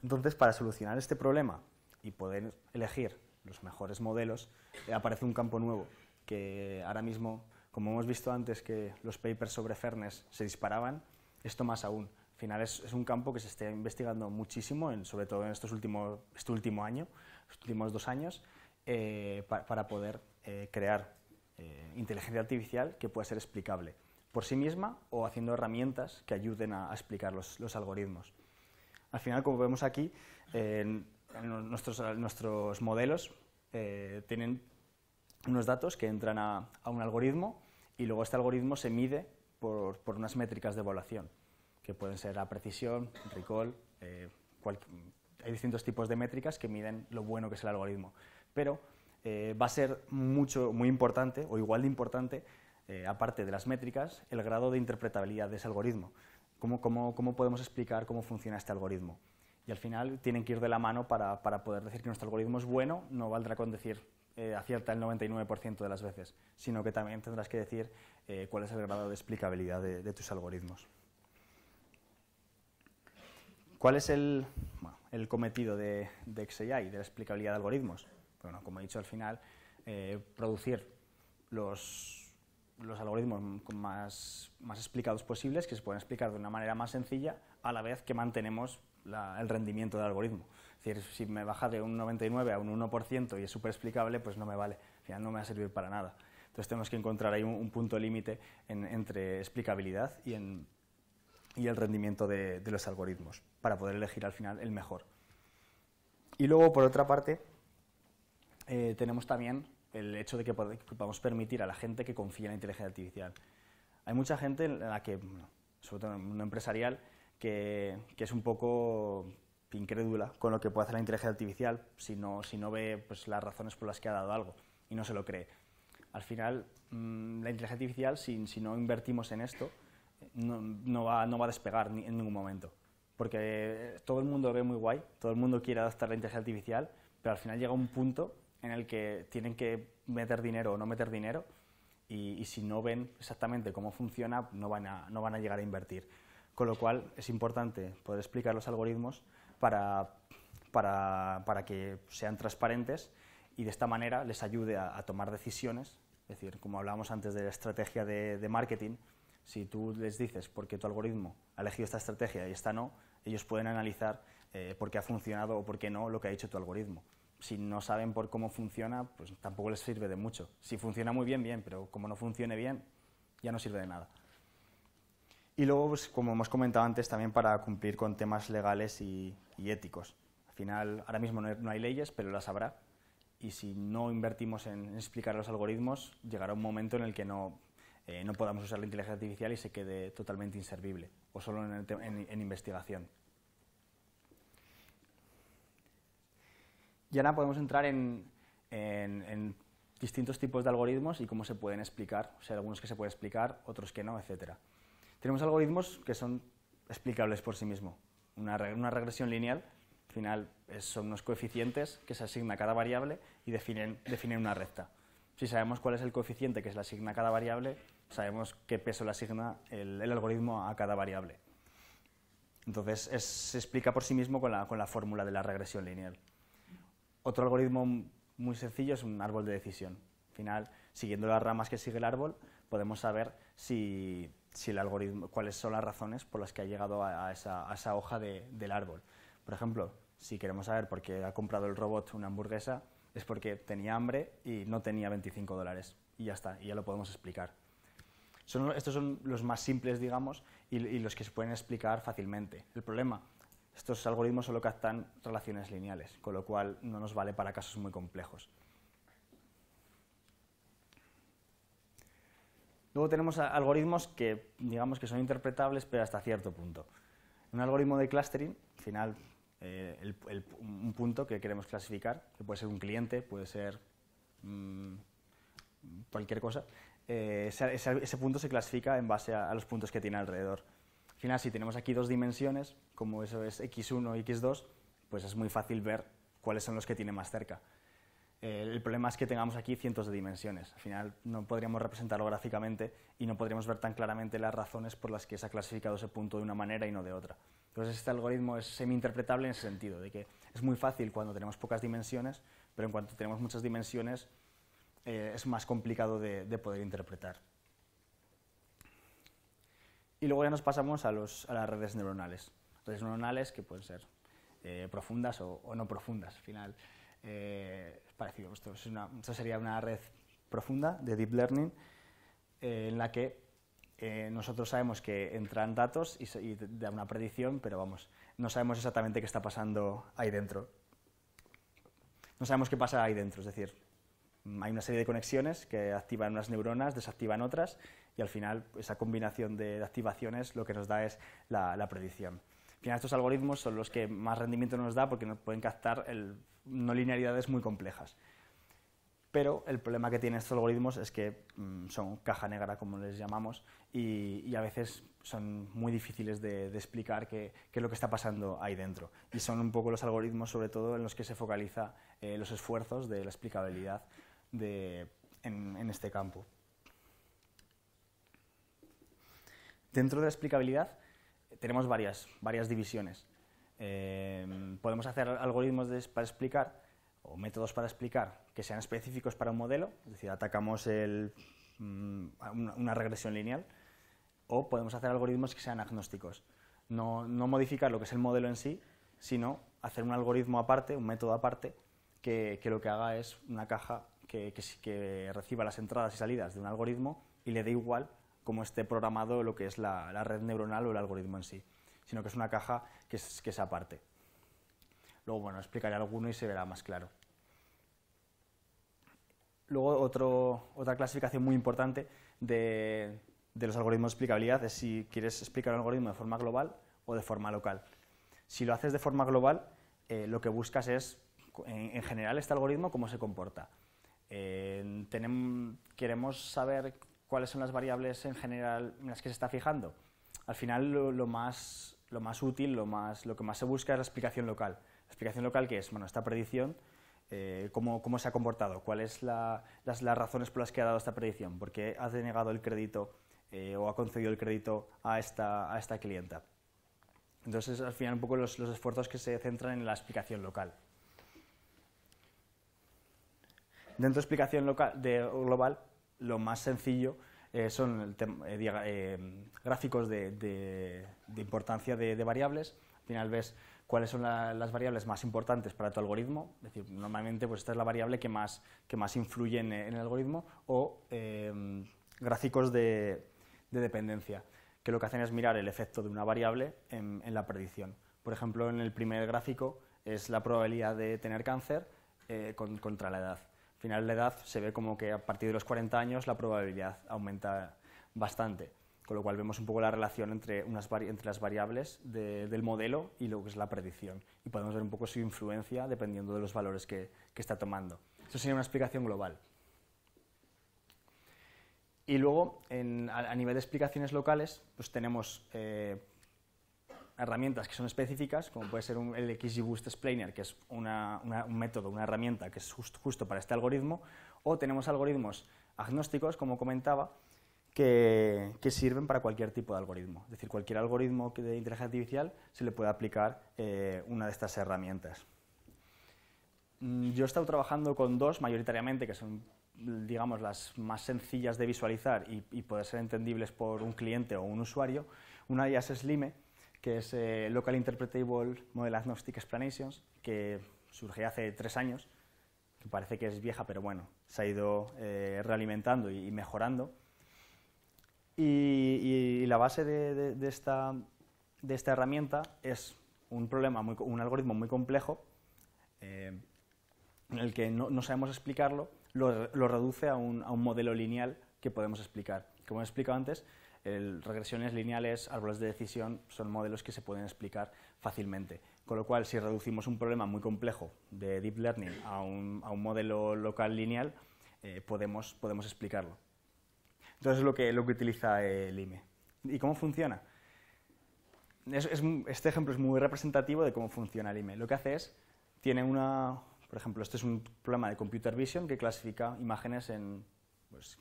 Entonces, para solucionar este problema y poder elegir los mejores modelos, eh, aparece un campo nuevo que ahora mismo, como hemos visto antes que los papers sobre fairness se disparaban, esto más aún. Al final es, un campo que se está investigando muchísimo, sobre todo en estos últimos, este último año, últimos dos años, eh, para poder eh, crear eh, inteligencia artificial que pueda ser explicable por sí misma o haciendo herramientas que ayuden a, explicar los, algoritmos. Al final, como vemos aquí, nuestros, modelos tienen unos datos que entran a un algoritmo y luego este algoritmo se mide por, unas métricas de evaluación, que pueden ser la precisión, recall, eh, hay distintos tipos de métricas que miden lo bueno que es el algoritmo. Pero eh, va a ser mucho, muy importante, o igual de importante, eh, aparte de las métricas, el grado de interpretabilidad de ese algoritmo. ¿Cómo, cómo, podemos explicar cómo funciona este algoritmo? Y al final tienen que ir de la mano para, para poder decir que nuestro algoritmo es bueno, no valdrá con decir eh, acierta el 99% de las veces, sino que también tendrás que decir eh, cuál es el grado de explicabilidad de, tus algoritmos. ¿Cuál es el, cometido de, XAI, de la explicabilidad de algoritmos? como he dicho al final, eh, producir los, algoritmos más, explicados posibles, que se puedan explicar de una manera más sencilla, a la vez que mantenemos el rendimiento del algoritmo. Es decir, si me baja de un 99 a un 1% y es súper explicable, pues no me vale. Al final no me va a servir para nada. Entonces tenemos que encontrar ahí un, punto límite entre explicabilidad y, el rendimiento de, los algoritmos para poder elegir al final el mejor. Y luego, por otra parte, eh, tenemos también el hecho de que podamos permitir a la gente que confíe en la inteligencia artificial. Hay mucha gente la que, sobre todo en el mundo empresarial, que es un poco incrédula con lo que puede hacer la inteligencia artificial si no, si no ve pues, las razones por las que ha dado algo y no se lo cree. Al final, mm, la inteligencia artificial, si, si, no invertimos en esto, eh, no, va, no va a despegar en ningún momento. Porque eh, todo el mundo ve muy guay, todo el mundo quiere adaptar la inteligencia artificial, pero al final llega un punto en el que tienen que meter dinero o no meter dinero y, y si no ven exactamente cómo funciona, no van, a, no van a llegar a invertir. Con lo cual, es importante poder explicar los algoritmos para, para, para que sean transparentes y de esta manera les ayude a, tomar decisiones. Es decir, como hablábamos antes de la estrategia de, marketing, si tú les dices por qué tu algoritmo ha elegido esta estrategia y esta no, ellos pueden analizar eh, por qué ha funcionado o por qué no lo que ha hecho tu algoritmo. Si no saben por cómo funciona, pues tampoco les sirve de mucho. Si funciona muy bien, bien, pero como no funcione bien, ya no sirve de nada. Y luego, pues, como hemos comentado antes, también para cumplir con temas legales y, y éticos. Al final, ahora mismo no hay leyes, pero las habrá. Y si no invertimos en explicar los algoritmos, llegará un momento en el que eh, no, podamos usar la inteligencia artificial y se quede totalmente inservible, o solo en, investigación. Y ahora podemos entrar en, en, distintos tipos de algoritmos y cómo se pueden explicar. O sea, algunos que se pueden explicar, otros que no, etc. Tenemos algoritmos que son explicables por sí mismos una, regresión lineal, al final son unos coeficientes que se asigna a cada variable y definen, definen una recta. Si sabemos cuál es el coeficiente que se le asigna a cada variable, sabemos qué peso le asigna el, algoritmo a cada variable. Entonces se explica por sí mismo con la, con la fórmula de la regresión lineal. Otro algoritmo muy sencillo es un árbol de decisión. Al final, siguiendo las ramas que sigue el árbol, podemos saber si si el algoritmo, cuáles son las razones por las que ha llegado a, esa, hoja del árbol. Por ejemplo, si queremos saber por qué ha comprado el robot una hamburguesa, es porque tenía hambre y no tenía 25 dólares. Y ya está, y ya lo podemos explicar. estos son los más simples, digamos, y, y, los que se pueden explicar fácilmente. El problema, estos algoritmos solo captan relaciones lineales, con lo cual no nos vale para casos muy complejos. Luego tenemos algoritmos que digamos que son interpretables, pero hasta cierto punto. Un algoritmo de clustering, al final, eh, un punto que queremos clasificar, que puede ser un cliente, puede ser mm, cualquier cosa, eh, ese, punto se clasifica en base a, los puntos que tiene alrededor. Al final, si tenemos aquí dos dimensiones, como eso es x1 y x2, pues es muy fácil ver cuáles son los que tiene más cerca. Eh, el problema es que tengamos aquí cientos de dimensiones. Al final no podríamos representarlo gráficamente y no podríamos ver tan claramente las razones por las que se ha clasificado ese punto de una manera y no de otra. Entonces este algoritmo es semiinterpretable en ese sentido, de que es muy fácil cuando tenemos pocas dimensiones, pero en cuanto tenemos muchas dimensiones eh, es más complicado de, poder interpretar. Y luego ya nos pasamos a, las redes neuronales. Redes neuronales que pueden ser eh, profundas o, o no profundas, al final. Eh, es parecido, pues esto, sería una red profunda de deep learning eh, en la que eh, nosotros sabemos que entran datos y, da una predicción, pero vamos, no sabemos exactamente qué está pasando ahí dentro. No sabemos qué pasa ahí dentro, es decir, hay una serie de conexiones que activan unas neuronas, desactivan otras y al final esa combinación de, activaciones lo que nos da es la predicción. Al estos algoritmos son los que más rendimiento nos da porque nos pueden captar el, no linealidades muy complejas. Pero el problema que tienen estos algoritmos es que mm, son caja negra, como les llamamos, y, a veces son muy difíciles de, explicar qué, qué, es lo que está pasando ahí dentro. Y son un poco los algoritmos, sobre todo, en los que se focaliza eh, los esfuerzos de la explicabilidad de, en, en este campo. Dentro de la explicabilidad tenemos varias, varias divisiones. Eh, podemos hacer algoritmos para explicar o métodos para explicar que sean específicos para un modelo, es decir, atacamos el, mm, una, regresión lineal, o podemos hacer algoritmos que sean agnósticos. No, no modificar lo que es el modelo en sí, sino hacer un algoritmo aparte, un método aparte, que, que lo que haga es una caja que, que, que, reciba las entradas y salidas de un algoritmo y le dé igual cómo esté programado lo que es la, red neuronal o el algoritmo en sí, sino que es una caja que es, aparte. Luego, bueno, explicaré alguno y se verá más claro. Luego, otra clasificación muy importante de, los algoritmos de explicabilidad es si quieres explicar un algoritmo de forma global o de forma local. Si lo haces de forma global, eh, lo que buscas es, en, general, este algoritmo, cómo se comporta. Eh, queremos saber cuáles son las variables en general en las que se está fijando. Al final lo, más, lo más útil, lo, más, lo que más se busca es la explicación local. La explicación local que es, bueno, esta predicción, eh, cómo, se ha comportado, cuáles son las, razones por las que ha dado esta predicción, por qué ha denegado el crédito eh, o ha concedido el crédito a esta, a esta clienta. Entonces, al final, un poco los, esfuerzos que se centran en la explicación local. Dentro de explicación local, de global, lo más sencillo eh, son eh, eh, gráficos de, importancia de, variables. Al final ves cuáles son las variables más importantes para tu algoritmo. Es decir, normalmente pues esta es la variable que más, que más influye en, el algoritmo o em, gráficos de, dependencia, que lo que hacen es mirar el efecto de una variable en, la predicción. Por ejemplo, en el primer gráfico es la probabilidad de tener cáncer contra la edad final de la edad se ve como que a partir de los 40 años la probabilidad aumenta bastante, con lo cual vemos un poco la relación entre, unas entre las variables del modelo y lo que es la predicción, y podemos ver un poco su influencia dependiendo de los valores que, está tomando. Eso sería una explicación global. Y luego, a, nivel de explicaciones locales, pues tenemos eh, herramientas que son específicas, como puede ser un, el XGBoost Explainer, que es un método, una herramienta que es justo para este algoritmo, o tenemos algoritmos agnósticos, como comentaba, que, sirven para cualquier tipo de algoritmo. Es decir, cualquier algoritmo de inteligencia artificial se le puede aplicar eh, una de estas herramientas. Mm, yo he estado trabajando con dos mayoritariamente, que son digamos, las más sencillas de visualizar y, y poder ser entendibles por un cliente o un usuario. Una de ellas es Lime, que es eh, Local Interpretable Model Agnostic Explanations, que surgió hace tres años, que parece que es vieja, pero bueno, se ha ido eh, realimentando y, mejorando. Y, la base de, esta, de, esta, herramienta es un, problema un algoritmo muy complejo eh, en el que no, sabemos explicarlo, lo, lo reduce a un, a un modelo lineal que podemos explicar. Como he explicado antes, regresiones lineales, árboles de decisión, son modelos que se pueden explicar fácilmente. Con lo cual, si reducimos un problema muy complejo de deep learning a un, modelo local lineal, eh, podemos, explicarlo. Entonces es lo que, utiliza el eh, IME. ¿Y cómo funciona? este ejemplo es muy representativo de cómo funciona el IME. Lo que hace es, tiene una, por ejemplo, este es un problema de computer vision que clasifica imágenes en pues,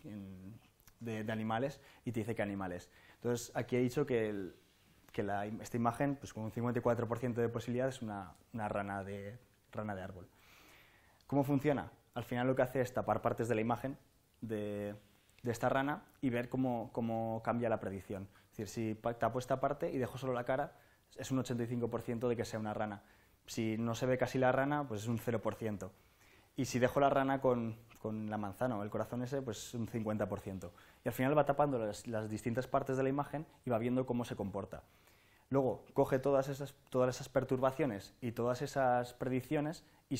de, animales y te dice qué animales. Entonces, aquí he dicho que, esta imagen, pues con un 54% de posibilidad, es una, rana, de, rana de árbol. ¿Cómo funciona? Al final lo que hace es tapar partes de la imagen de, esta rana y ver cómo, cómo, cambia la predicción. Es decir, si tapo esta parte y dejo solo la cara, es un 85% de que sea una rana. Si no se ve casi la rana, pues es un 0%. Y si dejo la rana con con la manzana o el corazón ese, pues un 50%. Y al final va tapando las, distintas partes de la imagen y va viendo cómo se comporta. Luego coge todas esas, todas esas perturbaciones y todas esas predicciones y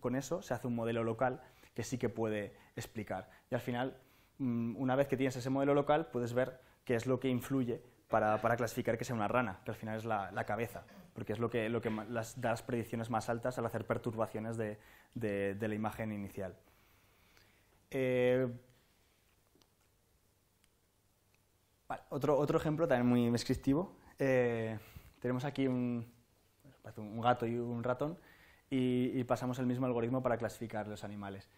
con eso se hace un modelo local que sí que puede explicar. Y al final, mm, una vez que tienes ese modelo local, puedes ver qué es lo que influye para, clasificar que sea una rana, que al final es la, cabeza, porque es lo que, lo da las predicciones más altas al hacer perturbaciones de la imagen inicial. Eh, otro, otro ejemplo también muy descriptivo. Eh, tenemos aquí un, gato y un ratón y, pasamos el mismo algoritmo para clasificar los animales.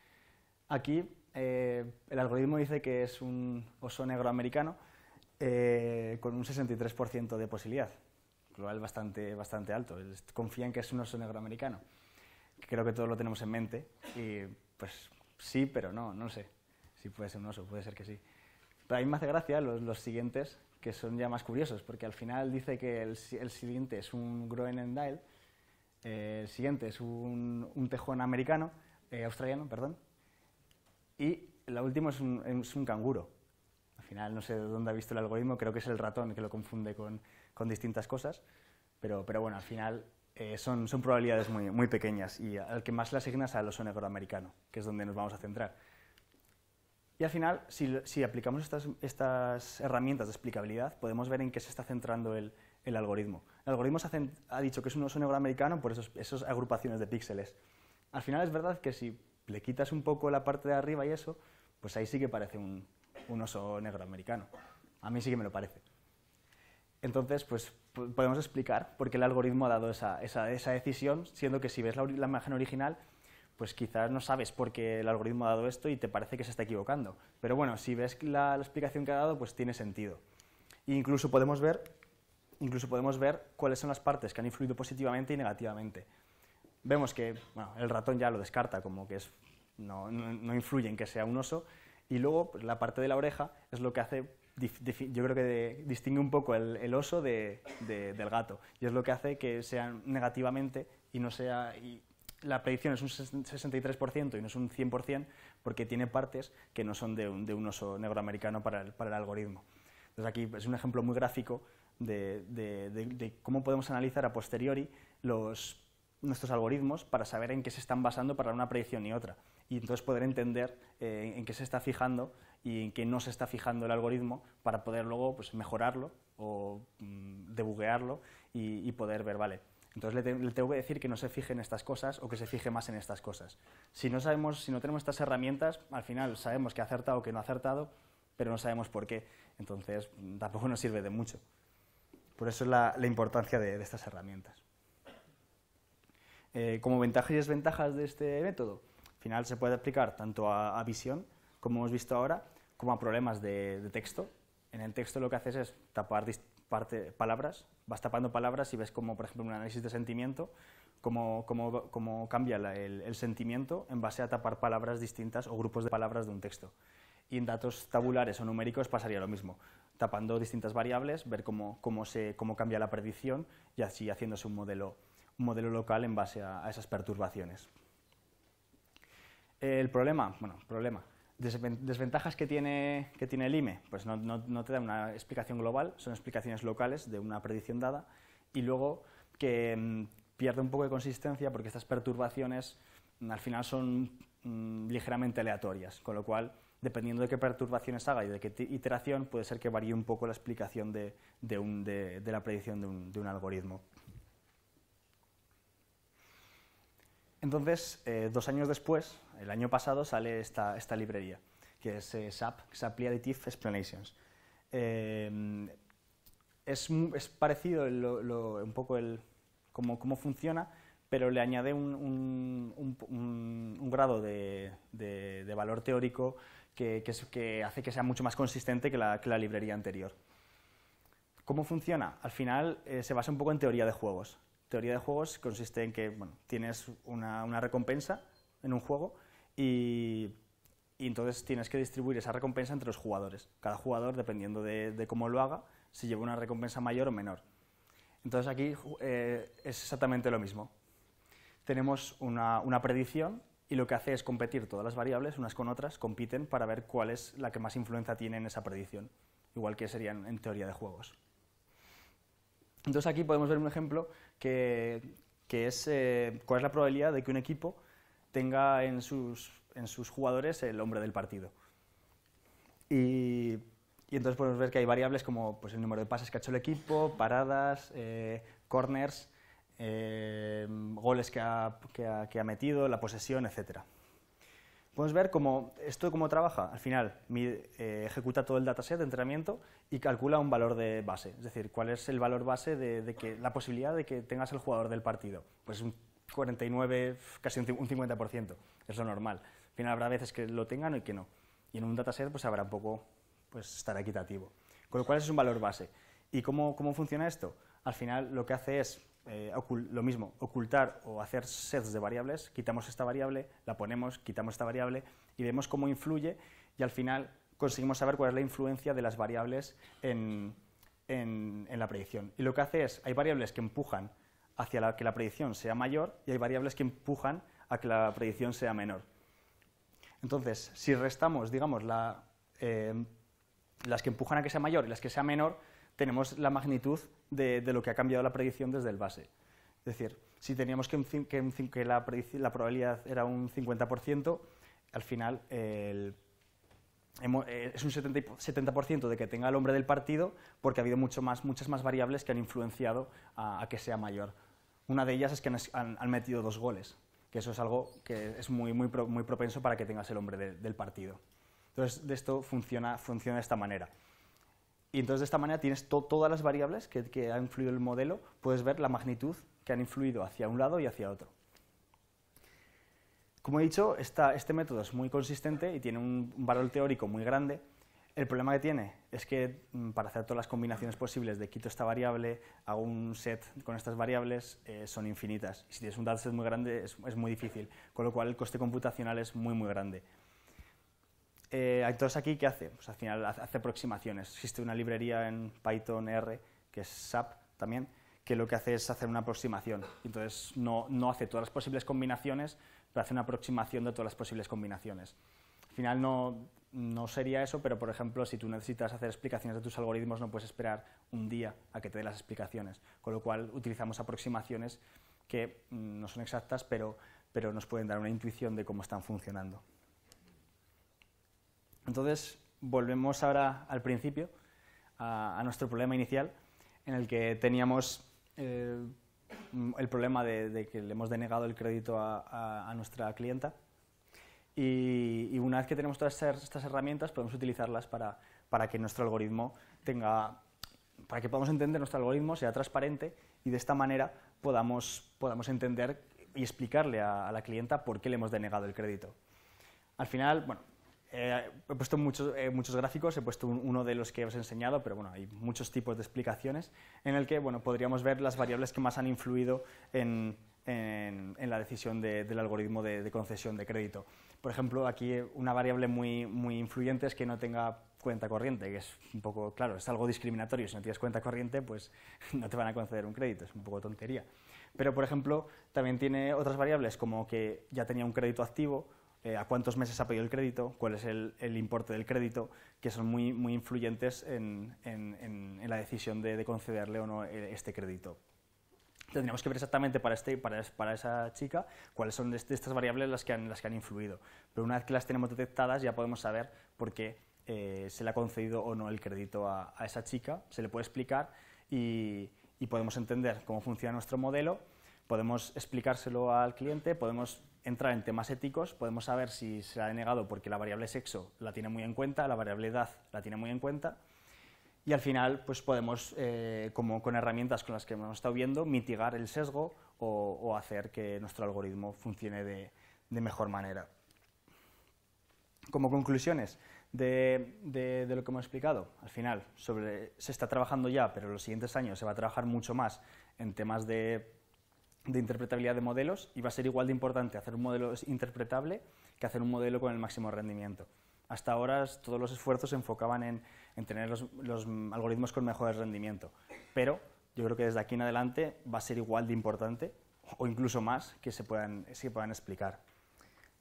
Aquí eh, el algoritmo dice que es un oso negro americano con un 63% de posibilidad, global bastante, bastante alto. Confían que es un oso negro americano. Creo que todos lo tenemos en mente y pues sí, pero no, no sé. Si sí puede ser un oso, puede ser que sí. Pero a mí me hace gracia los, los siguientes, que son ya más curiosos, porque al final dice que el, el siguiente es un Groenendael, eh, el siguiente es un, un tejón americano, eh, australiano, perdón, y la última es un, es un, canguro. Al final no sé de dónde ha visto el algoritmo, creo que es el ratón que lo confunde con, con distintas cosas, pero, pero bueno, al final eh, son, son, probabilidades muy, muy pequeñas y al que más le asignas al oso negroamericano, que es donde nos vamos a centrar. Y al final, si, aplicamos estas, estas, herramientas de explicabilidad, podemos ver en qué se está centrando el, el algoritmo. El algoritmo ha, dicho que es un oso negro americano por esas agrupaciones de píxeles. Al final es verdad que si le quitas un poco la parte de arriba y eso, pues ahí sí que parece un, un oso negro americano. A mí sí que me lo parece. Entonces, pues podemos explicar por qué el algoritmo ha dado esa, decisión, siendo que si ves la, imagen original, pues quizás no sabes por qué el algoritmo ha dado esto y te parece que se está equivocando. Pero bueno, si ves la, explicación que ha dado, pues tiene sentido. E incluso podemos ver incluso podemos ver cuáles son las partes que han influido positivamente y negativamente. Vemos que el ratón ya lo descarta, como que no, influye en que sea un oso, y luego pues, la parte de la oreja es lo que hace yo creo que distingue un poco el, oso del gato y es lo que hace que sea negativamente y no sea y la predicción es un 63% y no es un 100% porque tiene partes que no son de un, oso negroamericano para el, para el algoritmo. Entonces aquí es un ejemplo muy gráfico de, cómo podemos analizar a posteriori los, nuestros algoritmos para saber en qué se están basando para una predicción y otra y entonces poder entender eh, en qué se está fijando y en que no se está fijando el algoritmo para poder luego pues, mejorarlo o mm, debuguearlo y, poder ver, vale. Entonces le, tengo que decir que no se fije en estas cosas o que se fije más en estas cosas. Si no sabemos, si no tenemos estas herramientas, al final sabemos que ha acertado o que no ha acertado, pero no sabemos por qué. Entonces mm, tampoco nos sirve de mucho. Por eso es la, importancia de, estas herramientas. Eh, como ventajas y desventajas de este método, al final se puede aplicar tanto a visión, como hemos visto ahora, como a problemas de, texto. En el texto lo que haces es tapar parte, palabras, vas tapando palabras y ves como, por ejemplo, en un análisis de sentimiento, cómo, cambia el, sentimiento en base a tapar palabras distintas o grupos de palabras de un texto. Y en datos tabulares o numéricos pasaría lo mismo, tapando distintas variables, ver cómo, se, cómo cambia la predicción y así haciéndose un modelo, modelo local en base a esas perturbaciones. El problema, bueno, problema, Desventajas que tiene, que tiene el IME, pues no, te da una explicación global, son explicaciones locales de una predicción dada y luego que mm, pierde un poco de consistencia porque estas perturbaciones mm, al final son mm, ligeramente aleatorias, con lo cual dependiendo de qué perturbaciones haga y de qué iteración puede ser que varíe un poco la explicación de, un, de, la predicción un, de un, algoritmo. Entonces, eh, dos años después, el año pasado sale esta, librería, que es eh, SAP, SAP Explanations. Eh, es, parecido un poco el, cómo, funciona, pero le añade un, grado de, valor teórico que, hace que sea mucho más consistente que la, librería anterior. ¿Cómo funciona? Al final eh, se basa un poco en teoría de juegos. Teoría de juegos consiste en que tienes una recompensa en un juego y, entonces tienes que distribuir esa recompensa entre los jugadores. Cada jugador, dependiendo de, cómo lo haga, se lleva una recompensa mayor o menor. Entonces aquí eh, es exactamente lo mismo. Tenemos una, predicción y lo que hace es competir todas las variables unas con otras, compiten para ver cuál es la que más influencia tiene en esa predicción, igual que serían en teoría de juegos. Entonces aquí podemos ver un ejemplo que, que es eh, cuál es la probabilidad de que un equipo tenga en sus, en sus jugadores el hombre del partido. Y, entonces podemos ver que hay variables como pues, el número de pases que ha hecho el equipo, paradas, eh, corners, eh, goles que ha, metido, la posesión, etc. Podemos ver cómo, esto cómo trabaja. Al final, eh, ejecuta todo el dataset de entrenamiento y calcula un valor de base. Es decir, cuál es el valor base de, de que, la posibilidad de que tengas el jugador del partido. Pues 49, casi un 50%, es lo normal. Al final habrá veces que lo tengan y que no. Y en un dataset pues habrá un poco, pues estará equitativo. Con lo cual es un valor base. ¿Y cómo, funciona esto? Al final lo que hace es eh, lo mismo, ocultar o hacer sets de variables, quitamos esta variable, la ponemos, quitamos esta variable y vemos cómo influye y al final conseguimos saber cuál es la influencia de las variables en la predicción. Y lo que hace es, hay variables que empujan hacia la que la predicción sea mayor y hay variables que empujan a que la predicción sea menor. Entonces, si restamos, digamos, eh, las que empujan a que sea mayor y las que sea menor, tenemos la magnitud de, lo que ha cambiado la predicción desde el base. Es decir, si teníamos que, la, probabilidad era un 50%, al final eh, es un 70%, de que tenga el hombre del partido porque ha habido mucho más, muchas más variables que han influenciado a que sea mayor. Una de ellas es que han, metido dos goles, que eso es algo que es muy, propenso para que tengas el hombre del partido. Entonces, de esto funciona, de esta manera. Y entonces, de esta manera, tienes todas las variables que, que ha influido el modelo, puedes ver la magnitud que han influido hacia un lado y hacia otro. Como he dicho, este método es muy consistente y tiene un valor teórico muy grande, el problema que tiene es que mm, para hacer todas las combinaciones posibles de quito esta variable, hago un set con estas variables, eh, son infinitas. Y si tienes un dataset muy grande es, muy difícil, con lo cual el coste computacional es muy, muy grande. Eh, Actors aquí, ¿qué hace? Pues al final hace aproximaciones. Existe una librería en Python R, que es SAP también, que lo que hace es hacer una aproximación. Entonces no, no hace todas las posibles combinaciones, pero hace una aproximación de todas las posibles combinaciones. Al final no no sería eso, pero por ejemplo, si tú necesitas hacer explicaciones de tus algoritmos, no puedes esperar un día a que te dé las explicaciones, con lo cual utilizamos aproximaciones que mm, no son exactas, pero, nos pueden dar una intuición de cómo están funcionando. Entonces, volvemos ahora al principio, a, nuestro problema inicial, en el que teníamos eh, el problema de, que le hemos denegado el crédito a nuestra clienta y, una vez que tenemos todas estas herramientas, podemos utilizarlas para, para que nuestro algoritmo tenga, para que podamos entender nuestro algoritmo, sea transparente y de esta manera podamos, podamos entender y explicarle a, la clienta por qué le hemos denegado el crédito. Al final, bueno, eh, he puesto muchos, eh, muchos, gráficos, he puesto uno de los que os he enseñado, pero bueno, hay muchos tipos de explicaciones en el que bueno, podríamos ver las variables que más han influido en, en, la decisión del algoritmo de, concesión de crédito. Por ejemplo, aquí una variable muy, influyente es que no tenga cuenta corriente, que es un poco, claro, es algo discriminatorio. Si no tienes cuenta corriente, pues no te van a conceder un crédito, es un poco tontería. Pero, por ejemplo, también tiene otras variables como que ya tenía un crédito activo, eh, a cuántos meses ha pedido el crédito, cuál es el, importe del crédito, que son muy, influyentes en, la decisión de concederle o no eh, este crédito tendríamos que ver exactamente para, este, para, para esa chica cuáles son estas variables las que, han, las que han influido. Pero una vez que las tenemos detectadas ya podemos saber por qué eh, se le ha concedido o no el crédito a, esa chica, se le puede explicar y, y podemos entender cómo funciona nuestro modelo, podemos explicárselo al cliente, podemos entrar en temas éticos, podemos saber si se ha denegado porque la variable sexo la tiene muy en cuenta, la variable edad la tiene muy en cuenta y al final pues podemos, eh, como con herramientas con las que hemos estado viendo, mitigar el sesgo o, hacer que nuestro algoritmo funcione de, mejor manera. Como conclusiones de, lo que hemos explicado, al final se está trabajando ya, pero en los siguientes años se va a trabajar mucho más en temas de interpretabilidad de modelos y va a ser igual de importante hacer un modelo interpretable que hacer un modelo con el máximo rendimiento hasta ahora todos los esfuerzos se enfocaban en, tener los, algoritmos con mejor rendimiento, pero yo creo que desde aquí en adelante va a ser igual de importante o incluso más que se puedan explicar.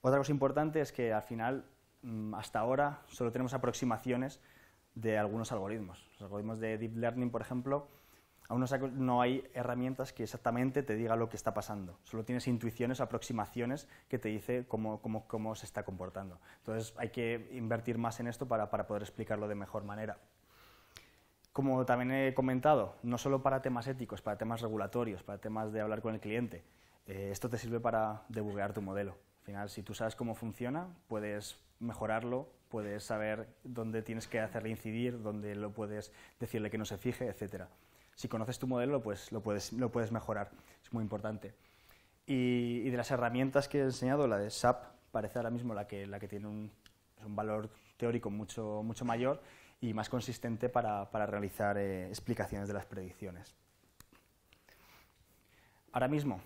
Otra cosa importante es que al final, mm, hasta ahora, solo tenemos aproximaciones de algunos algoritmos. Los algoritmos de Deep Learning, por ejemplo, aún no, hay herramientas que exactamente te diga lo que está pasando. Solo tienes intuiciones, aproximaciones que te dice cómo, se está comportando. Entonces hay que invertir más en esto para, poder explicarlo de mejor manera. Como también he comentado, no solo para temas éticos, para temas regulatorios, para temas de hablar con el cliente. Eh, esto te sirve para debuguear tu modelo. Al final, si tú sabes cómo funciona, puedes mejorarlo, puedes saber dónde tienes que hacerle incidir, dónde lo puedes decirle que no se fije, etcétera si conoces tu modelo, pues lo puedes, lo puedes mejorar. Es muy importante. Y, de las herramientas que he enseñado, la de SAP parece ahora mismo la que, la que tiene un, un valor teórico mucho, mucho mayor y más consistente para, para realizar eh, explicaciones de las predicciones. Ahora mismo,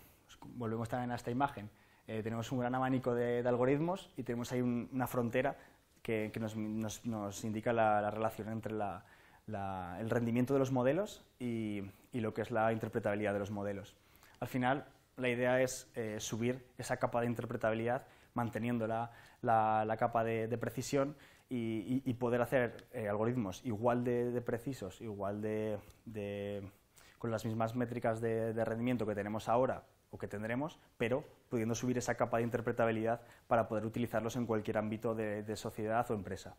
volvemos también a esta imagen, eh, tenemos un gran abanico de, algoritmos y tenemos ahí una frontera que, que nos, nos, nos, indica la relación entre la, el rendimiento de los modelos y, lo que es la interpretabilidad de los modelos. Al final, la idea es eh, subir esa capa de interpretabilidad manteniendo la, capa de, precisión y, poder hacer eh, algoritmos igual de, precisos, igual de, con las mismas métricas de, rendimiento que tenemos ahora o que tendremos, pero pudiendo subir esa capa de interpretabilidad para poder utilizarlos en cualquier ámbito de sociedad o empresa.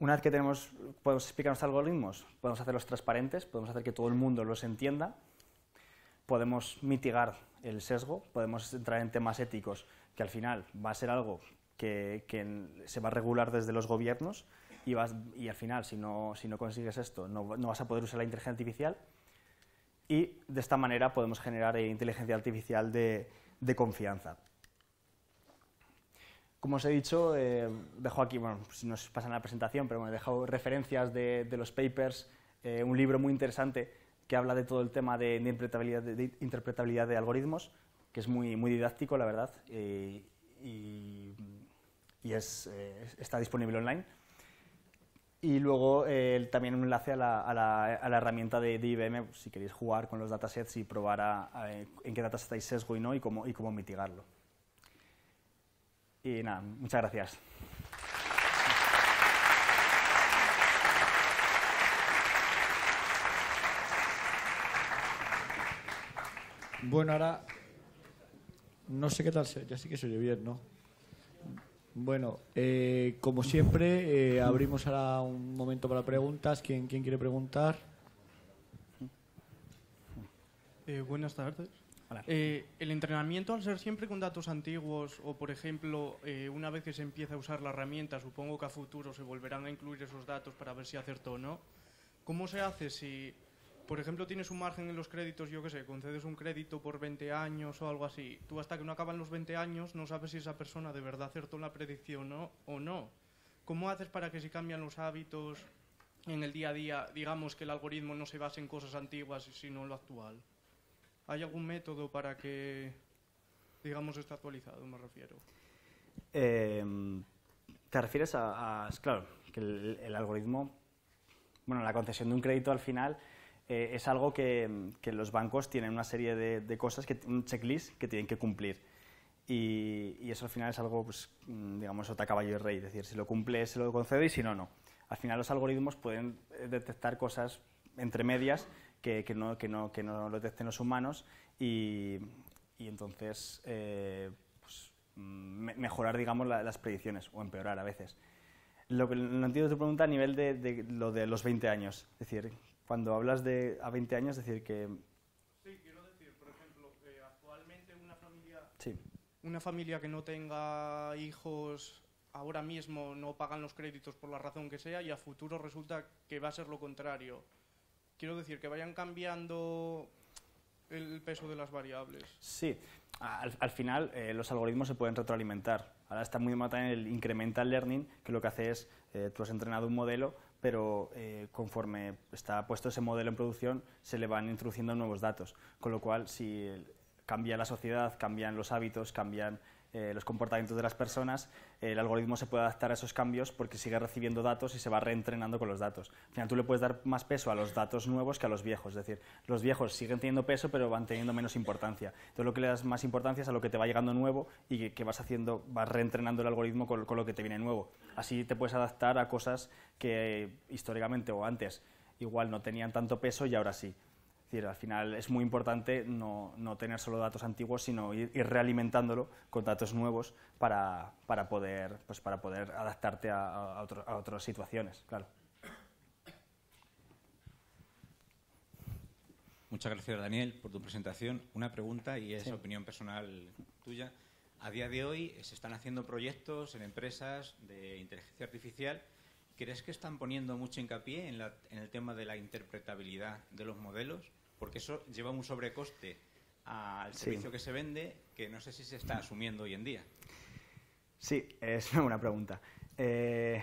Una vez que tenemos, podemos explicar nuestros algoritmos, podemos hacerlos transparentes, podemos hacer que todo el mundo los entienda, podemos mitigar el sesgo, podemos entrar en temas éticos, que al final va a ser algo que, se va a regular desde los gobiernos y, al final, si no, si no consigues esto, no, vas a poder usar la inteligencia artificial y de esta manera podemos generar inteligencia artificial de confianza. Como os he dicho, eh, dejo aquí, bueno, si nos en la presentación, pero bueno, he dejado referencias de, los papers, eh, un libro muy interesante que habla de todo el tema de, interpretabilidad, de algoritmos, que es muy, didáctico, la verdad, y, es, eh, está disponible online. Y luego también un enlace a la, herramienta de, IBM, si queréis jugar con los datasets y probar en qué datas estáis sesgo y no, y y cómo mitigarlo. Y nada, muchas gracias. Bueno, ahora no sé qué tal se, ya sí que se oye bien, ¿no? Bueno, eh, como siempre, eh, abrimos ahora un momento para preguntas. ¿Quién, quiere preguntar? Eh, buenas tardes. Eh, el entrenamiento, al ser siempre con datos antiguos, o por ejemplo, eh, una vez que se empieza a usar la herramienta, supongo que a futuro se volverán a incluir esos datos para ver si acertó o no. ¿Cómo se hace si, por ejemplo, tienes un margen en los créditos, yo qué sé, concedes un crédito por 20 años o algo así? Tú hasta que no acaban los 20 años no sabes si esa persona de verdad acertó la predicción o no. ¿Cómo haces para que si cambian los hábitos en el día a día, digamos que el algoritmo no se base en cosas antiguas, sino en lo actual? ¿Hay algún método para que, digamos, esté actualizado, me refiero? Em, te refieres a, claro, que el, algoritmo, bueno, la concesión de un crédito al final eh, es algo que, los bancos tienen una serie de, cosas, que, un checklist que tienen que cumplir. Y, eso al final es algo, pues, mm, digamos, otra caballo y rey, es decir, si lo cumple se lo concede y si no, no. Al final los algoritmos pueden eh, detectar cosas entre medias que, no, que, no, que no lo detecten los humanos y, y entonces eh, pues, mm, mejorar digamos, las predicciones o empeorar a veces. Lo que no entiendo tu pregunta a nivel de, lo de los 20 años. Es decir, cuando hablas de a 20 años, es decir que... Sí, quiero decir, por ejemplo, que eh, actualmente una familia... Sí. Una familia que no tenga hijos ahora mismo no pagan los créditos por la razón que sea y a futuro resulta que va a ser lo contrario. Quiero decir, que vayan cambiando el peso de las variables. Sí, al, final eh, los algoritmos se pueden retroalimentar. Ahora está muy mata en el incremental learning, que lo que hace es, eh, tú has entrenado un modelo, pero eh, conforme está puesto ese modelo en producción, se le van introduciendo nuevos datos. Con lo cual, si cambia la sociedad, cambian los hábitos, cambian eh, los comportamientos de las personas, eh, el algoritmo se puede adaptar a esos cambios porque sigue recibiendo datos y se va reentrenando con los datos. Al final tú le puedes dar más peso a los datos nuevos que a los viejos, es decir, los viejos siguen teniendo peso pero van teniendo menos importancia. Entonces lo que le das más importancia es a lo que te va llegando nuevo y que, vas haciendo, vas reentrenando el algoritmo con lo que te viene nuevo. Así te puedes adaptar a cosas que históricamente o antes igual no tenían tanto peso y ahora sí. Es decir, al final es muy importante no, tener solo datos antiguos, sino ir, realimentándolo con datos nuevos para, poder, pues para poder adaptarte a, otras situaciones, Muchas gracias, Daniel, por tu presentación. Una pregunta y es opinión personal tuya. A día de hoy eh, se están haciendo proyectos en empresas de inteligencia artificial ¿Crees que están poniendo mucho hincapié en, el tema de la interpretabilidad de los modelos? Porque eso lleva un sobrecoste al servicio que se vende que no sé si se está asumiendo hoy en día. Sí, es una buena pregunta. Eh,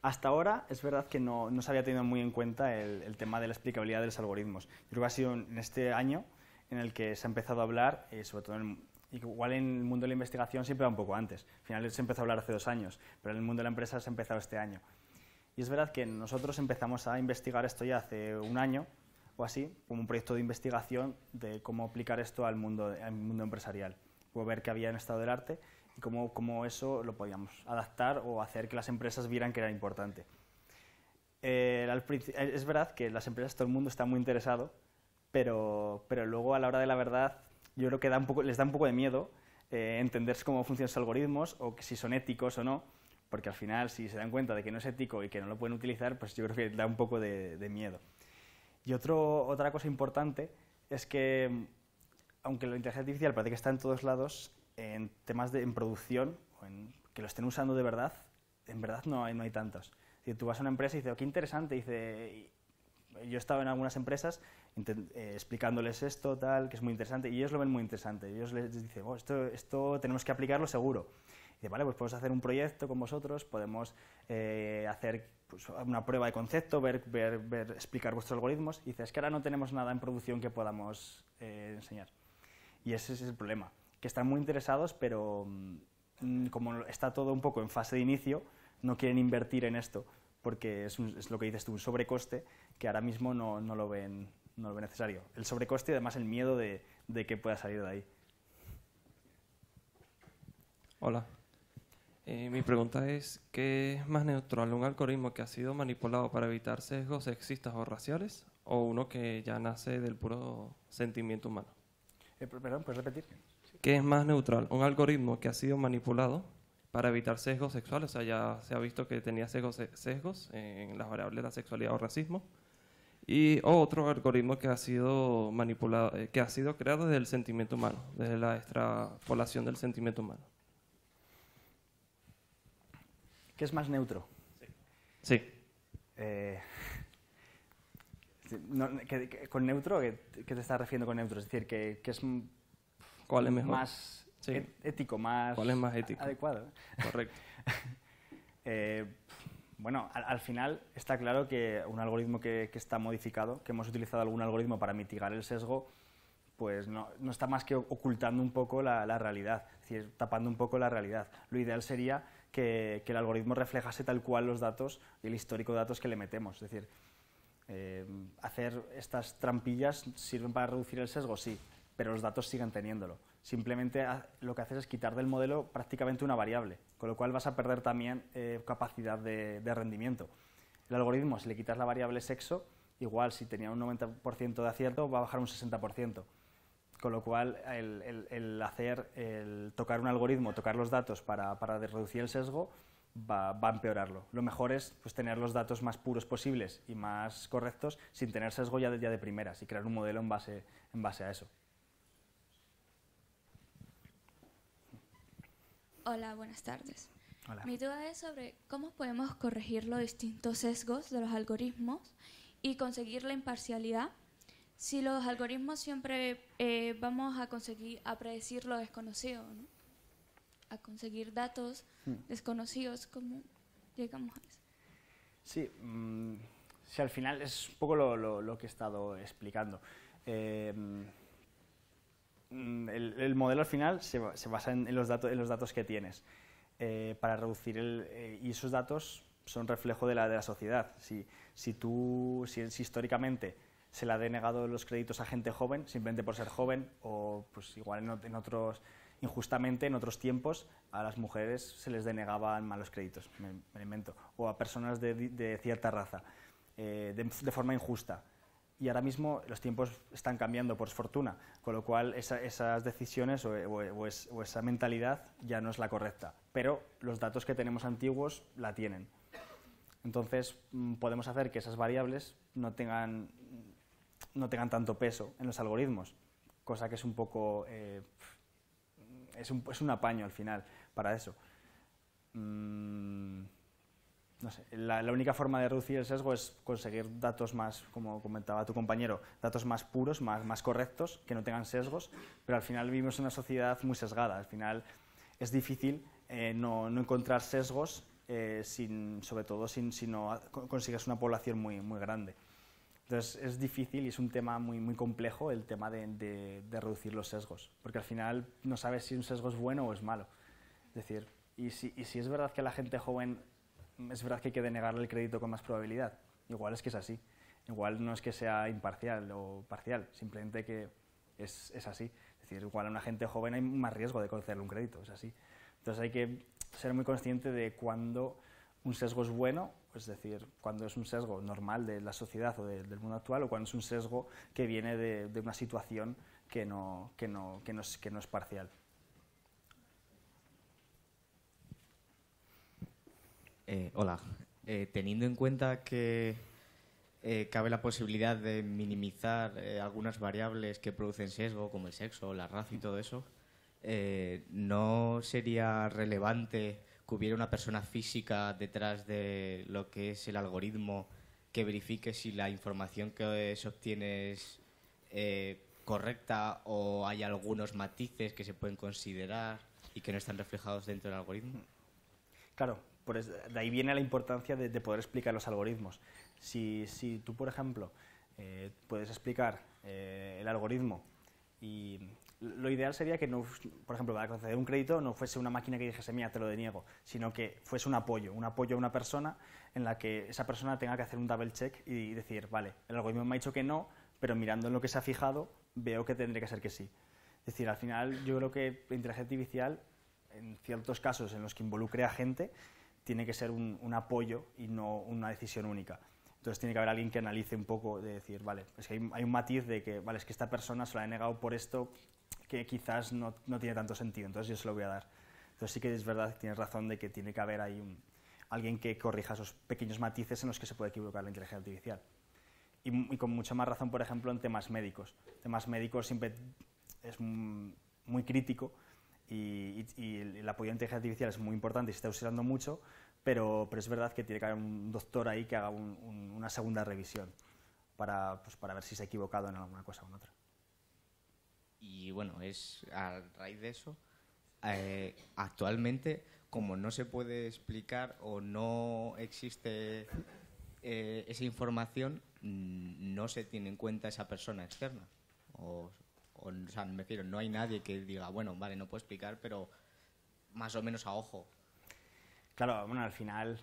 hasta ahora es verdad que no, se había tenido muy en cuenta el, tema de la explicabilidad de los algoritmos. Yo creo que ha sido en este año en el que se ha empezado a hablar, eh, sobre todo en, igual en el mundo de la investigación siempre va un poco antes. Al final se empezó a hablar hace dos años, pero en el mundo de la empresa se ha empezado este año. Y es verdad que nosotros empezamos a investigar esto ya hace un año o así, como un proyecto de investigación de cómo aplicar esto al mundo, al mundo empresarial. O ver qué había en estado del arte y cómo, cómo, eso lo podíamos adaptar o hacer que las empresas vieran que era importante. Eh, es verdad que las empresas, todo el mundo está muy interesado, pero, pero luego a la hora de la verdad yo creo que da un poco, les da un poco de miedo eh, entender cómo funcionan los algoritmos o que si son éticos o no, porque al final si se dan cuenta de que no es ético y que no lo pueden utilizar, pues yo creo que da un poco de, miedo. Y otro, otra cosa importante es que, aunque la inteligencia artificial parece que está en todos lados, en temas de en producción, o en, que lo estén usando de verdad, en verdad no hay, no hay tantos. tú vas a una empresa y dices, oh, qué interesante, y dice, yo he estado en algunas empresas eh, explicándoles esto, tal, que es muy interesante, y ellos lo ven muy interesante. Ellos les, dicen, oh, esto, esto tenemos que aplicarlo seguro. Y vale, pues podemos hacer un proyecto con vosotros, podemos eh, hacer pues, una prueba de concepto, ver, explicar vuestros algoritmos. Y dice, es que ahora no tenemos nada en producción que podamos eh, enseñar. Y ese es el problema, que están muy interesados, pero mm, como está todo un poco en fase de inicio, no quieren invertir en esto porque es, lo que dices tú, un sobrecoste que ahora mismo no, no, lo, ven, no lo necesario. El sobrecoste y además el miedo de, de que pueda salir de ahí. Hola. Eh, mi pregunta es, ¿qué es más neutral, un algoritmo que ha sido manipulado para evitar sesgos sexistas o raciales o uno que ya nace del puro sentimiento humano? Eh, perdón, ¿puedes repetir? ¿Qué es más neutral, un algoritmo que ha sido manipulado para evitar sesgos sexuales. O sea, ya se ha visto que tenía sesgos, en las variables de la sexualidad o racismo. Y otro algoritmo que ha sido manipulado, eh, que ha sido creado desde el sentimiento humano, desde la extrapolación del sentimiento humano. ¿Qué es más neutro. Sí. sí. Eh, ¿Con neutro? ¿Qué, te estás refiriendo con neutro? Es decir, que, es... ¿Cuál es mejor? Más ético, más... ¿Cuál es más ético? Adecuado. Correcto. Eh, bueno, al, final está claro que un algoritmo que, está modificado, que hemos utilizado algún algoritmo para mitigar el sesgo, pues no, está más que ocultando un poco la, realidad, es decir, tapando un poco la realidad. Lo ideal sería que, el algoritmo reflejase tal cual los datos y el histórico de datos que le metemos. Es decir, eh, hacer estas trampillas sirven para reducir el sesgo, sí, pero los datos siguen teniéndolo simplemente lo que haces es quitar del modelo prácticamente una variable, con lo cual vas a perder también eh, capacidad de, rendimiento. El algoritmo, si le quitas la variable sexo, igual si tenía un 90% de acierto, va a bajar un 60%. Con lo cual, el, hacer, tocar un algoritmo, tocar los datos para, reducir el sesgo, va, a empeorarlo. Lo mejor es pues, tener los datos más puros posibles y más correctos sin tener sesgo ya de, de primeras y crear un modelo en base a eso. Hola, buenas tardes. Mi duda es sobre cómo podemos corregir los distintos sesgos de los algoritmos y conseguir la imparcialidad. Si los algoritmos siempre eh, vamos a conseguir a predecir lo desconocido, a conseguir datos hmm. desconocidos, ¿cómo llegamos a eso? Sí, mm, si al final es un poco lo, que he estado explicando. Eh, Mm, el, modelo al final se, basa en, los datos, en los datos que tienes eh, para reducir el, eh, y esos datos son reflejo de la, de la sociedad. Si, si tú, si, históricamente se le ha denegado los créditos a gente joven, simplemente por ser joven, o pues igual en, otros, injustamente en otros tiempos a las mujeres se les denegaban malos créditos, me, invento, o a personas de, cierta raza, eh, de forma injusta y ahora mismo los tiempos están cambiando, por fortuna, con lo cual esas decisiones o, esa mentalidad ya no es la correcta, pero los datos que tenemos antiguos la tienen. Entonces mm, podemos hacer que esas variables no tengan, no tengan tanto peso en los algoritmos, cosa que es un poco... Eh, es, un, es, un, apaño al final para eso. Mm, la, única forma de reducir el sesgo es conseguir datos más, como comentaba tu compañero, datos más puros, más, más correctos, que no tengan sesgos, pero al final vivimos en una sociedad muy sesgada. Al final es difícil eh, no, no, encontrar sesgos, eh, sin, sobre todo sin, si no consigues una población muy, muy grande. Entonces es difícil y es un tema muy, muy complejo el tema de, de, de reducir los sesgos, porque al final no sabes si un sesgo es bueno o es malo. Es decir, y si, y si es verdad que la gente joven es verdad que hay que denegarle el crédito con más probabilidad. Igual es que es así. Igual no es que sea imparcial o parcial, simplemente que es, así. Es decir, igual a una gente joven hay más riesgo de concederle un crédito, es así. Entonces hay que ser muy consciente de cuando un sesgo es bueno, es decir, cuando es un sesgo normal de la sociedad o del mundo actual, o cuando es un sesgo que viene de, una situación que no, que no es parcial. Eh, hola. Eh, teniendo en cuenta que eh, cabe la posibilidad de minimizar algunas variables que producen sesgo, como el sexo, la raza y todo eso, ¿no sería relevante que hubiera una persona física detrás de lo que es el algoritmo que verifique si la información que se obtiene es correcta o hay algunos matices que se pueden considerar y que no están reflejados dentro del algoritmo? Claro, de ahí viene la importancia de, poder explicar los algoritmos. Si, tú, por ejemplo, eh, puedes explicar eh, el algoritmo y lo ideal sería que, no, por ejemplo, para conceder un crédito no fuese una máquina que dijese, mía te lo deniego, sino que fuese un apoyo, un apoyo a una persona en la que esa persona tenga que hacer un double check y decir, vale, el algoritmo me ha dicho que no, pero mirando en lo que se ha fijado, veo que tendría que ser que sí. Es decir, al final yo creo que la inteligencia artificial, en ciertos casos en los que involucre a gente, tiene que ser un, apoyo y no una decisión única. Entonces tiene que haber alguien que analice un poco de decir, vale, es que hay, un matiz de que, vale, es que esta persona se lo ha negado por esto que quizás no, no, tiene tanto sentido, entonces yo se lo voy a dar. Entonces sí que es verdad, tienes razón de que tiene que haber ahí un, alguien que corrija esos pequeños matices en los que se puede equivocar la inteligencia artificial. Y, y con mucha más razón, por ejemplo, en temas médicos. Temas médicos siempre es muy crítico y, el apoyo a la inteligencia artificial es muy importante y se está usando mucho, pero, pero es verdad que tiene que haber un doctor ahí que haga una segunda revisión pues, para, ver si se ha equivocado en alguna cosa o en otra. Y bueno, es a raíz de eso, eh, actualmente, como no se puede explicar o no existe eh, esa información, no se tiene en cuenta esa persona externa me refiero, no hay nadie que diga, bueno, vale, no puedo explicar, pero más o menos a ojo. Claro, bueno, al final,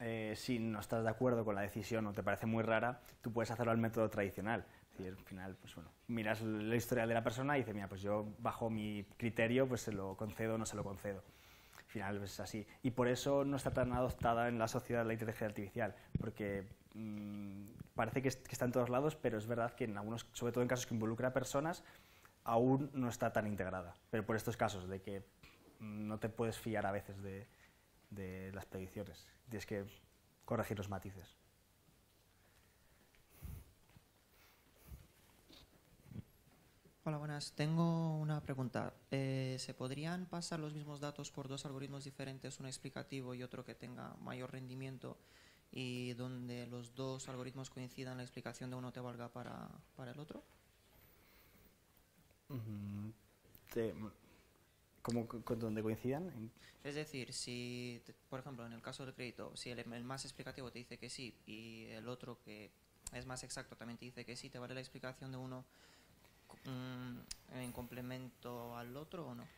eh, si no estás de acuerdo con la decisión o te parece muy rara, tú puedes hacerlo al método tradicional. al final, pues bueno, miras la historia de la persona y dices, mira, pues yo bajo mi criterio, pues se lo concedo o no se lo concedo. Al final es así. Y por eso no está tan adoptada en la sociedad la inteligencia artificial, porque mm, parece que, está en todos lados, pero es verdad que en algunos, sobre todo en casos que involucra a personas, aún no está tan integrada. Pero por estos casos de que no te puedes fiar a veces de, las predicciones, tienes que corregir los matices. Hola, buenas. Tengo una pregunta. Eh, ¿Se podrían pasar los mismos datos por dos algoritmos diferentes, uno explicativo y otro que tenga mayor rendimiento, y donde los dos algoritmos coincidan, la explicación de uno te valga para el otro? coincidan. Es decir, si, por ejemplo, en el caso del crédito, si el, más explicativo te dice que sí y el otro que es más exacto también te dice que sí, ¿te vale la explicación de uno mm, en complemento al otro o no?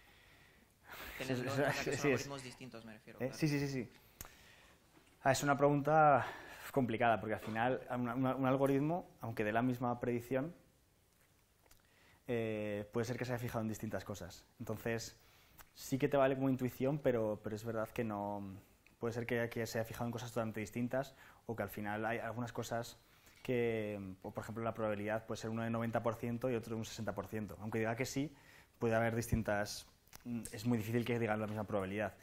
Sí, son algoritmos distintos, me refiero. Eh, sí, sí, sí. Ah, es una pregunta complicada, porque al final un algoritmo, aunque de la misma predicción, eh, puede ser que se haya fijado en distintas cosas. Entonces, sí que te vale como intuición, pero, es verdad que no. Puede ser que, se haya fijado en cosas totalmente distintas o que al final hay algunas cosas que, por ejemplo, la probabilidad puede ser uno de 90% y otro de un 60%. Aunque diga que sí, puede haber distintas. Mm, es muy difícil que digan la misma probabilidad.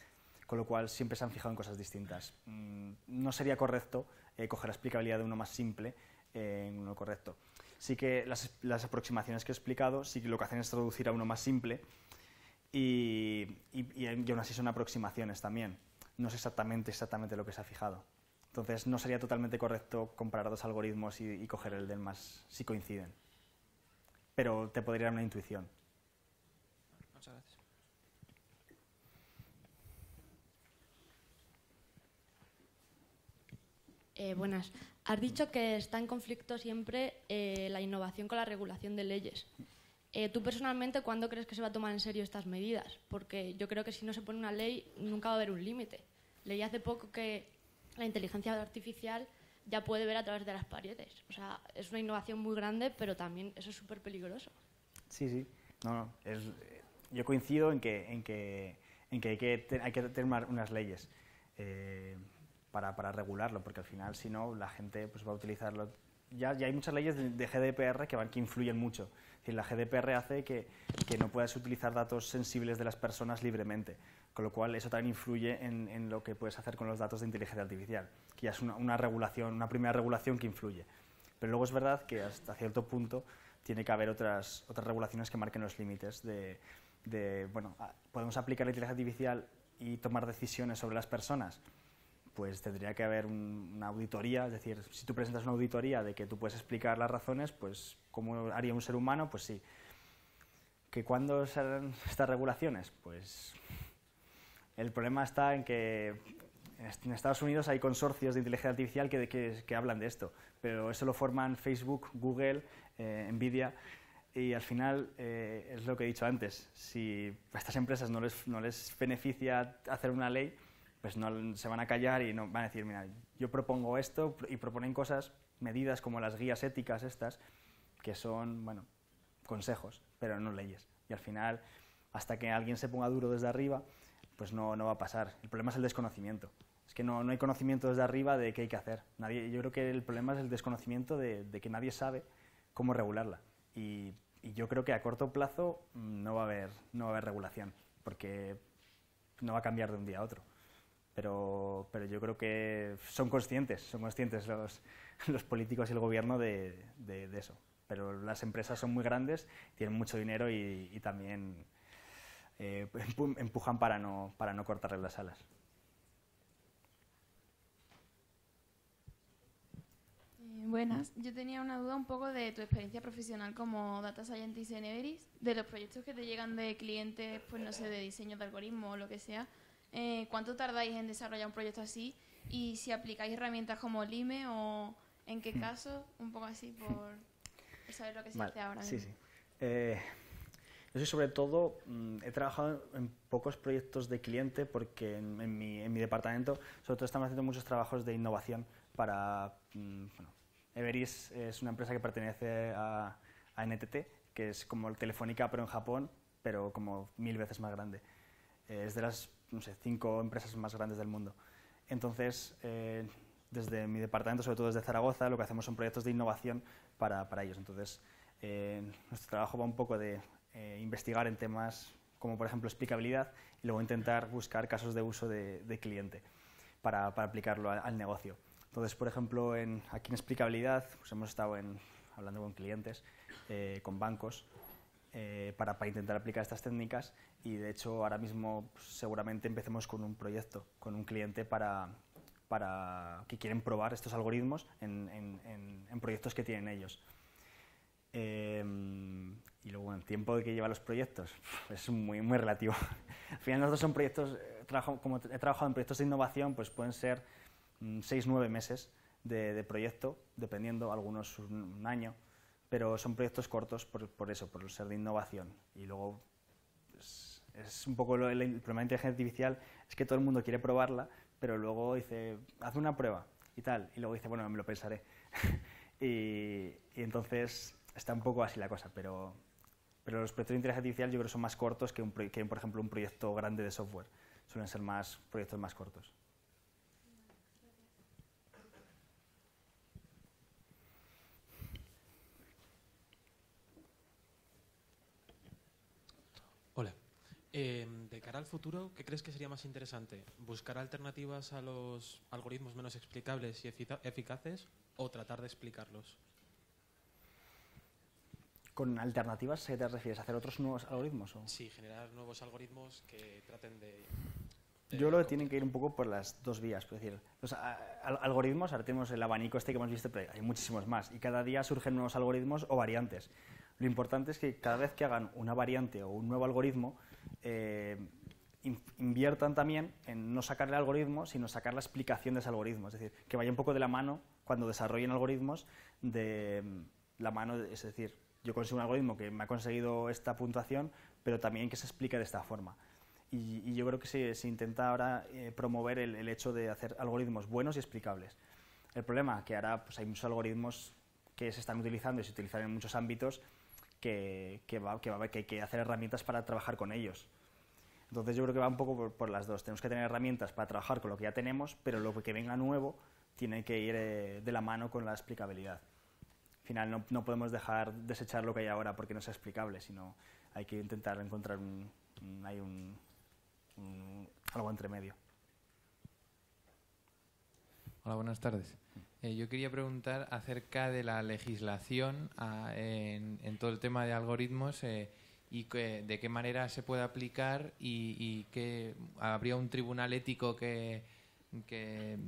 Con lo cual siempre se han fijado en cosas distintas. Mm, no sería correcto eh, coger la explicabilidad de uno más simple eh, en uno correcto sí que las, las, aproximaciones que he explicado, sí que lo que hacen es traducir a uno más simple y, aún así son aproximaciones también. No es exactamente, exactamente lo que se ha fijado. Entonces no sería totalmente correcto comparar dos algoritmos y, coger el del más si coinciden. Pero te podría dar una intuición. Muchas gracias. Eh, buenas. Has dicho que está en conflicto siempre eh, la innovación con la regulación de leyes. Eh, ¿Tú personalmente cuándo crees que se va a tomar en serio estas medidas? Porque yo creo que si no se pone una ley nunca va a haber un límite. Leí hace poco que la inteligencia artificial ya puede ver a través de las paredes. O sea, es una innovación muy grande, pero también eso es súper peligroso. Sí, sí. No, yo coincido en que, en que, hay, que tener unas leyes. Eh, para, regularlo, porque al final, si no, la gente pues, va a utilizarlo. Ya, hay muchas leyes de, GDPR que, van, que influyen mucho. la GDPR hace que, no puedas utilizar datos sensibles de las personas libremente, con lo cual eso también influye en, lo que puedes hacer con los datos de inteligencia artificial, que ya es una, regulación, una primera regulación que influye. Pero luego es verdad que hasta cierto punto tiene que haber otras, otras regulaciones que marquen los límites de, de, bueno, podemos aplicar la inteligencia artificial y tomar decisiones sobre las personas, pues tendría que haber una auditoría, es decir, si tú presentas una auditoría de que tú puedes explicar las razones, pues ¿cómo haría un ser humano? Pues sí. ¿Que cuándo serán estas regulaciones? Pues el problema está en que en Estados Unidos hay consorcios de inteligencia artificial que, hablan de esto, pero eso lo forman Facebook, Google, eh, Nvidia, y al final eh, es lo que he dicho antes, si a estas empresas no les, no les beneficia hacer una ley, pues no se van a callar y no van a decir, mira, yo propongo esto y proponen cosas, medidas como las guías éticas estas, que son, bueno, consejos, pero no leyes. Y al final, hasta que alguien se ponga duro desde arriba, pues no, no va a pasar. El problema es el desconocimiento. Es que no, no, hay conocimiento desde arriba de qué hay que hacer. Nadie, yo creo que el problema es el desconocimiento de, que nadie sabe cómo regularla. Y, y, yo creo que a corto plazo mm, no va, a haber, no va a haber regulación, porque no va a cambiar de un día a otro pero, pero yo creo que son conscientes, son conscientes los, políticos y el gobierno de, eso. Pero las empresas son muy grandes, tienen mucho dinero y, también eh, empujan para no, para no cortarles las alas. Eh, buenas, yo tenía una duda un poco de tu experiencia profesional como Data Scientist en Everis, de los proyectos que te llegan de clientes, pues no sé, de diseño de algoritmo o lo que sea, eh, cuánto tardáis en desarrollar un proyecto así y si aplicáis herramientas como Lime o en qué hmm. caso, un poco así por saber lo que se hace ahora. Sí, sí. Eh, yo soy sobre todo, mm, he trabajado en pocos proyectos de cliente porque en, mi, en, mi, departamento sobre todo estamos haciendo muchos trabajos de innovación para, mm, bueno, Everis es una empresa que pertenece a, NTT, que es como el Telefónica pero en Japón, pero como mil veces más grande. Eh, es de las no sé, cinco empresas más grandes del mundo. Entonces, eh, desde mi departamento, sobre todo desde Zaragoza, lo que hacemos son proyectos de innovación para, para ellos. Entonces, eh, nuestro trabajo va un poco de eh, investigar en temas como, por ejemplo, explicabilidad y luego intentar buscar casos de uso de, cliente para, para aplicarlo al negocio. Entonces, por ejemplo, en, aquí en explicabilidad pues hemos estado hablando con clientes, con bancos, eh, para, para, intentar aplicar estas técnicas y de hecho ahora mismo pues, seguramente empecemos con un proyecto, con un cliente para, para que quieren probar estos algoritmos en, en, en, proyectos que tienen ellos. Em, y luego el tiempo que lleva los proyectos es muy, muy relativo. Al final nosotros son proyectos, eh, trabajo, como he trabajado en proyectos de innovación, pues pueden ser mm, seis nueve meses de, de proyecto, dependiendo, algunos un año pero son proyectos cortos por, eso, por ser de innovación. Y luego pues, es un poco el, problema de inteligencia artificial, es que todo el mundo quiere probarla, pero luego dice, haz una prueba y tal, y luego dice, bueno, me lo pensaré. y, entonces está un poco así la cosa, pero, pero los proyectos de inteligencia artificial yo creo que son más cortos que, un, que, por ejemplo, un proyecto grande de software. Suelen ser más proyectos más cortos. Em, de cara al futuro, ¿qué crees que sería más interesante? ¿Buscar alternativas a los algoritmos menos explicables y eficaces o tratar de explicarlos? ¿Con alternativas se te refieres? ¿A ¿Hacer otros nuevos algoritmos? Sí, generar nuevos algoritmos que traten de... Yo lo tienen que ir un poco por las dos vías. Es decir, los algoritmos, ahora tenemos el abanico este que hemos visto, pero hay muchísimos más. Y cada día surgen nuevos algoritmos o variantes. Lo importante es que cada vez que hagan una variante o un nuevo algoritmo, eh, inviertan también en no sacar el algoritmo, sino sacar la explicación de ese algoritmo. Es decir, que vaya un poco de la mano cuando desarrollen algoritmos de mm, la mano, es decir, yo consigo un algoritmo que me ha conseguido esta puntuación, pero también que se explique de esta forma. Y, yo creo que se, intenta ahora eh, promover el, hecho de hacer algoritmos buenos y explicables. El problema que ahora pues, hay muchos algoritmos que se están utilizando y se utilizan en muchos ámbitos que, que, va, que, va, hay que hacer herramientas para trabajar con ellos. Entonces yo creo que va un poco por, las dos. Tenemos que tener herramientas para trabajar con lo que ya tenemos, pero lo que venga nuevo tiene que ir eh, de la mano con la explicabilidad. Al final no, no, podemos dejar desechar lo que hay ahora porque no es explicable, sino hay que intentar encontrar un, hay un algo entre medio. Hola, buenas tardes. Eh, yo quería preguntar acerca de la legislación ah, en, todo el tema de algoritmos eh, y de qué manera se puede aplicar y, y que habría un tribunal ético que,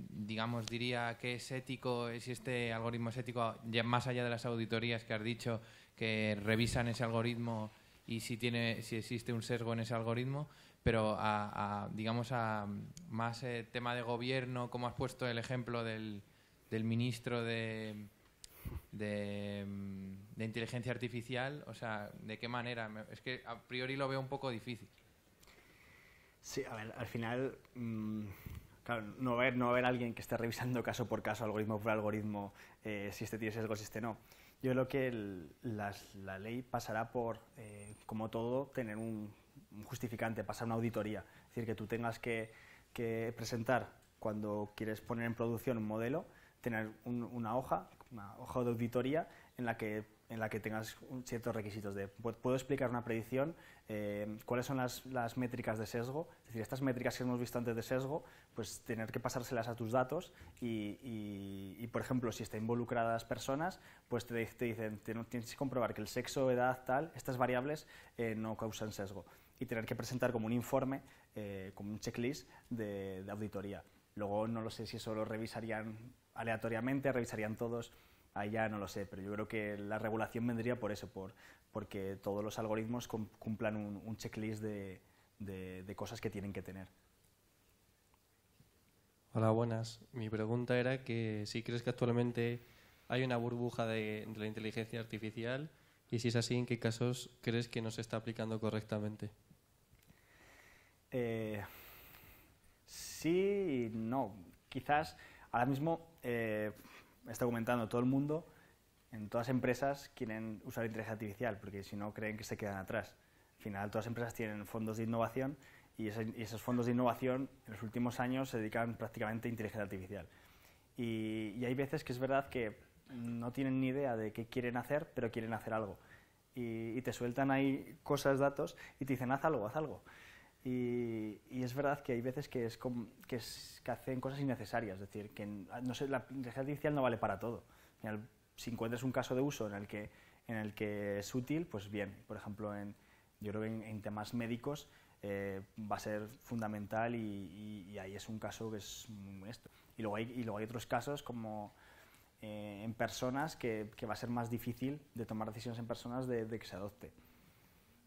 digamos, diría que es ético, si este algoritmo es ético, más allá de las auditorías que has dicho que revisan ese algoritmo y si, tiene, si existe un sesgo en ese algoritmo pero a, digamos, a más eh, tema de gobierno, como has puesto el ejemplo del, del ministro de, de, inteligencia artificial, o sea, ¿de qué manera? Es que a priori lo veo un poco difícil. Sí, a ver, al final, mm, claro, no va, a haber, no alguien que esté revisando caso por caso, algoritmo por algoritmo, eh, si este tiene sesgo, si este no. Yo creo que la ley pasará por, eh, como todo, tener un justificante, pasar una auditoría. Es decir, que tú tengas que, presentar cuando quieres poner en producción un modelo, tener una hoja, una hoja de auditoría en la que en la que tengas ciertos requisitos de puedo explicar una predicción, eh, cuáles son las, métricas de sesgo, es decir, estas métricas que hemos visto antes de sesgo, pues tener que pasárselas a tus datos y, por ejemplo, si está involucradas personas, pues te, dicen, tienes que comprobar que el sexo, edad, tal, estas variables eh, no causan sesgo y tener que presentar como un informe, eh, como un checklist de, auditoría. Luego no lo sé si eso lo revisarían aleatoriamente, revisarían todos allá no lo sé, pero yo creo que la regulación vendría por eso, porque todos los algoritmos cumplan un, checklist de, cosas que tienen que tener. Hola, buenas. Mi pregunta era que si crees que actualmente hay una burbuja de la inteligencia artificial y si es así, ¿en qué casos crees que no se está aplicando correctamente? Eh, sí no. Quizás ahora mismo eh, está comentando todo el mundo, en todas empresas quieren usar inteligencia artificial, porque si no creen que se quedan atrás. Al final todas las empresas tienen fondos de innovación y, esos fondos de innovación en los últimos años se dedican prácticamente a inteligencia artificial. Y, hay veces que es verdad que no tienen ni idea de qué quieren hacer, pero quieren hacer algo. Y, y te sueltan ahí cosas, datos, y te dicen, haz algo, haz algo. Y, es verdad que hay veces que, es que, hacen cosas innecesarias, es decir, que no sé, la inteligencia artificial no vale para todo. si encuentras un caso de uso en el, que, en el que es útil, pues bien, por ejemplo, yo creo que en, temas médicos eh, va a ser fundamental y, ahí es un caso que es esto. Y luego hay, y luego hay otros casos como eh, en personas que, va a ser más difícil de tomar decisiones en personas de que se adopte.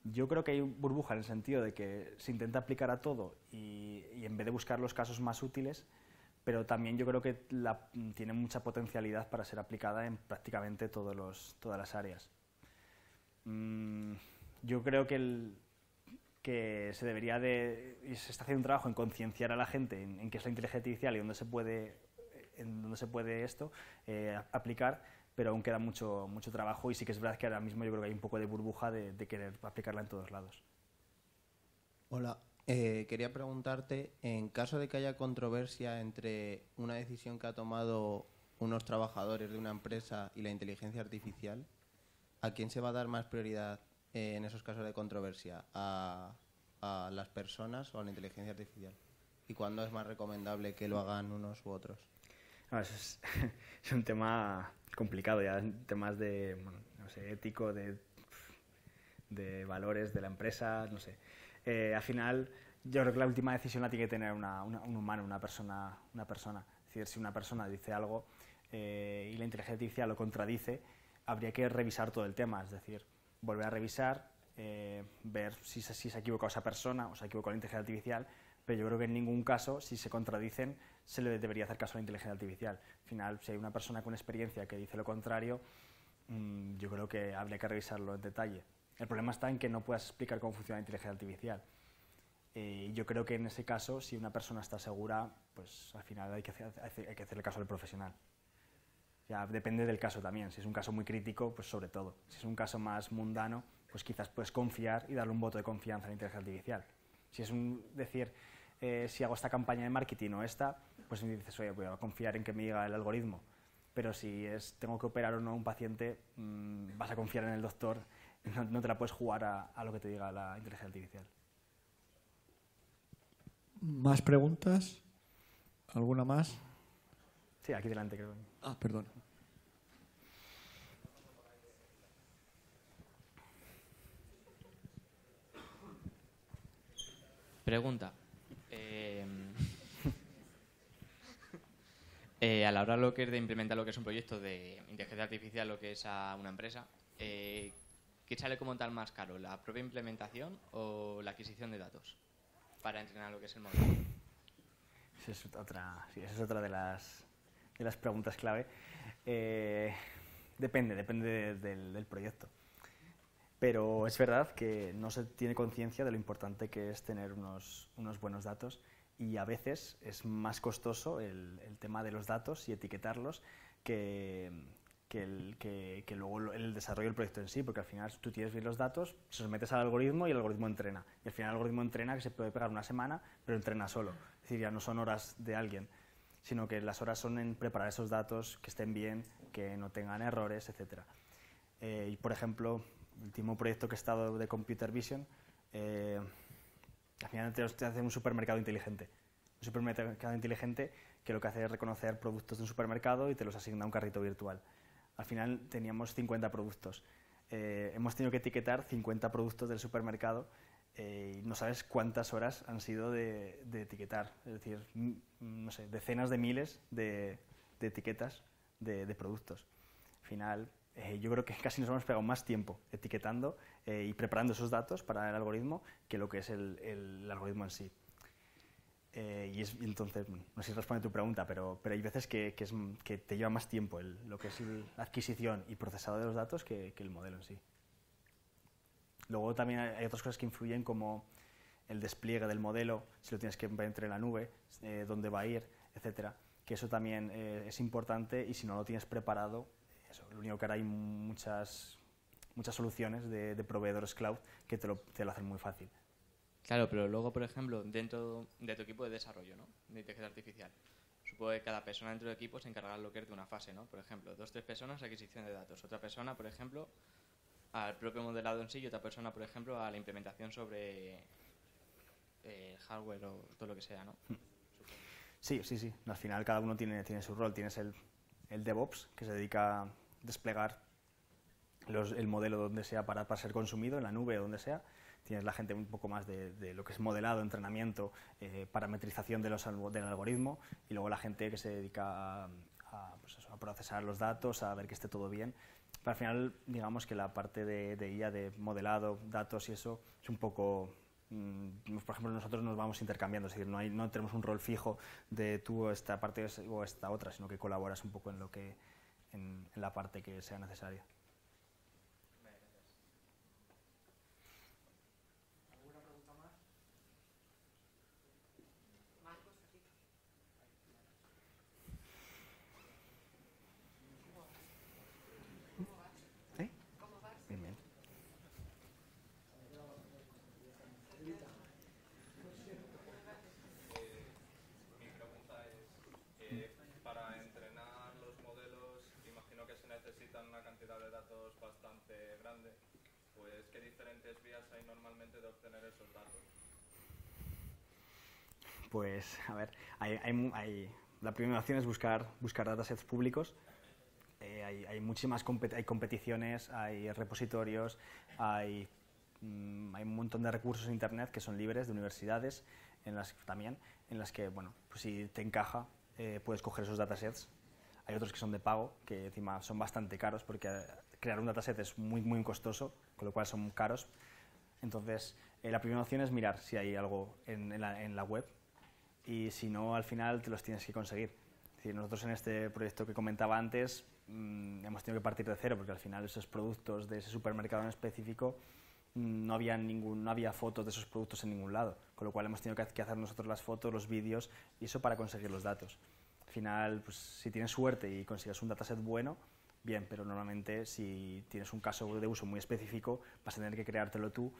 Yo creo que hay burbuja en el sentido de que se intenta aplicar a todo y, en vez de buscar los casos más útiles, pero también yo creo que la, tiene mucha potencialidad para ser aplicada en prácticamente todos todas las áreas. Mm, yo creo que, que se debería de, y se está haciendo un trabajo en concienciar a la gente en, qué es la inteligencia artificial y dónde se puede, en dónde se puede esto eh, aplicar, pero aún queda mucho, mucho trabajo y sí que es verdad que ahora mismo yo creo que hay un poco de burbuja de, querer aplicarla en todos lados. Hola, eh, quería preguntarte, en caso de que haya controversia entre una decisión que ha tomado unos trabajadores de una empresa y la inteligencia artificial, ¿a quién se va a dar más prioridad eh, en esos casos de controversia? ¿A las personas o a la inteligencia artificial? ¿Y cuándo es más recomendable que lo hagan unos u otros? es, un tema complicado ya, temas de, no sé, ético, de, de valores de la empresa, no sé. Eh, al final, yo creo que la última decisión la tiene que tener una, un humano, una persona, una persona. Es decir, si una persona dice algo eh, y la inteligencia artificial lo contradice, habría que revisar todo el tema, es decir, volver a revisar, eh, ver si, si se ha equivocado esa persona o se ha equivocado la inteligencia artificial, pero yo creo que en ningún caso, si se contradicen, se le debería hacer caso a la inteligencia artificial. Al final, si hay una persona con experiencia que dice lo contrario, mm, yo creo que habría que revisarlo en detalle. El problema está en que no puedas explicar cómo funciona la inteligencia artificial. Eh, yo creo que en ese caso, si una persona está segura, pues al final hay que, hacer, el hacerle caso al profesional. depende del caso también. Si es un caso muy crítico, pues sobre todo. Si es un caso más mundano, pues quizás puedes confiar y darle un voto de confianza a la inteligencia artificial. Si es decir, eh, si hago esta campaña de marketing o esta, pues me dices, oye, voy a confiar en que me diga el algoritmo. Pero si es tengo que operar o no a un paciente, mm, vas a confiar en el doctor, no, te la puedes jugar a, lo que te diga la inteligencia artificial. ¿Más preguntas? ¿Alguna más? Sí, aquí delante creo. Ah, perdón. Pregunta. Eh, eh, a la hora lo que de implementar lo que es un proyecto de inteligencia artificial, lo que es a una empresa, eh, ¿qué sale como tal más caro, la propia implementación o la adquisición de datos para entrenar lo que es el modelo? Esa es otra, de, las, preguntas clave. Eh, depende, depende del, proyecto. Pero es verdad que no se tiene conciencia de lo importante que es tener unos buenos datos y a veces es más costoso el, tema de los datos y etiquetarlos que, que, el, que, luego el desarrollo del proyecto en sí, porque al final tú tienes bien los datos, se pues los metes al algoritmo y el algoritmo entrena. Y al final el algoritmo entrena que se puede pegar una semana, pero entrena solo. Es decir, ya no son horas de alguien, sino que las horas son en preparar esos datos, que estén bien, que no tengan errores, etc. Eh, y por ejemplo, el último proyecto que he estado de Computer Vision, eh, al final te, hacen hace un supermercado inteligente. Un supermercado inteligente que lo que hace es reconocer productos de un supermercado y te los asigna a un carrito virtual. Al final teníamos 50 productos. Eh, hemos tenido que etiquetar 50 productos del supermercado eh, y no sabes cuántas horas han sido de, etiquetar. Es decir, mm, decenas de miles de, etiquetas de, de productos. final, eh, yo creo que casi nos hemos pegado más tiempo etiquetando eh, y preparando esos datos para el algoritmo que lo que es el, algoritmo en sí. Eh, y, entonces, no sé si responde a tu pregunta, pero, pero hay veces que, que te lleva más tiempo el, lo que es la adquisición y procesado de los datos que, que, el modelo en sí. Luego también hay otras cosas que influyen como el despliegue del modelo, si lo tienes que entre en la nube, dónde va a ir, etcétera, que eso también es importante y si no lo tienes preparado lo único que ahora hay muchas, muchas soluciones de, proveedores cloud que te lo, te lo hacen muy fácil. Claro, pero luego, por ejemplo, dentro de tu equipo de desarrollo, ¿no? De inteligencia artificial. Supongo que cada persona dentro del equipo se encargará de lo que de una fase, ¿no? Por ejemplo, dos, tres personas adquisición de datos. Otra persona, por ejemplo, al propio modelado en sí y otra persona, por ejemplo, a la implementación sobre el eh, hardware o todo lo que sea, ¿no? Hmm. Sí, sí, sí. Al final cada uno tiene, tiene su rol. Tienes el, el DevOps, que se dedica desplegar el modelo donde sea para, para ser consumido, en la nube o donde sea. Tienes la gente un poco más de, lo que es modelado, entrenamiento, eh, parametrización de los, del algoritmo y luego la gente que se dedica pues a, procesar los datos, a ver que esté todo bien. Pero al final, digamos que la parte de, de IA, de modelado, datos y eso, es un poco mm, por ejemplo, nosotros nos vamos intercambiando, es decir, no, no tenemos un rol fijo de tú esta parte o esta otra, sino que colaboras un poco en lo que, en, la parte que sea necesaria. Pues, a ver, hay, la primera opción es buscar, buscar datasets públicos. Eh, hay, muchísimas hay competiciones, hay repositorios, hay, mm, hay un montón de recursos en Internet que son libres, de universidades en las, también, en las que, bueno, pues si te encaja, eh, puedes coger esos datasets. Hay otros que son de pago, que encima son bastante caros, porque eh, crear un dataset es muy, muy costoso, con lo cual son caros. Entonces, la primera opción es mirar si hay algo en, la, en la web y si no, al final te los tienes que conseguir. nosotros en este proyecto que comentaba antes mm, hemos tenido que partir de cero porque al final esos productos de ese supermercado en específico mm, no había, ningún, no había fotos de esos productos en ningún lado, con lo cual hemos tenido que hacer nosotros las fotos, los vídeos y eso para conseguir los datos. Al final, pues, si tienes suerte y consigues un dataset bueno, bien, pero normalmente si tienes un caso de uso muy específico vas a tener que creártelo tú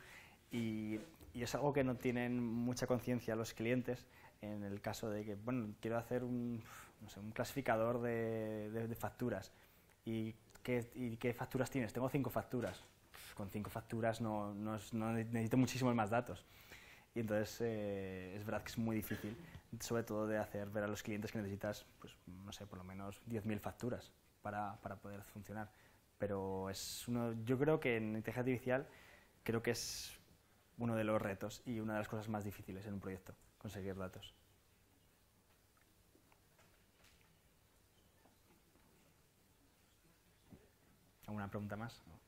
y es algo que no tienen mucha conciencia los clientes en el caso de que, bueno, quiero hacer un, no sé, un clasificador de, facturas. ¿Y qué, facturas tienes? Tengo cinco facturas. Con cinco facturas no, necesito muchísimos más datos. Y entonces eh, es verdad que es muy difícil, sobre todo de hacer ver a los clientes que necesitas, pues, no sé, por lo menos 10.000 facturas para, para, poder funcionar. Pero es uno, yo creo que en inteligencia artificial creo que es uno de los retos y una de las cosas más difíciles en un proyecto conseguir datos. ¿Alguna pregunta más?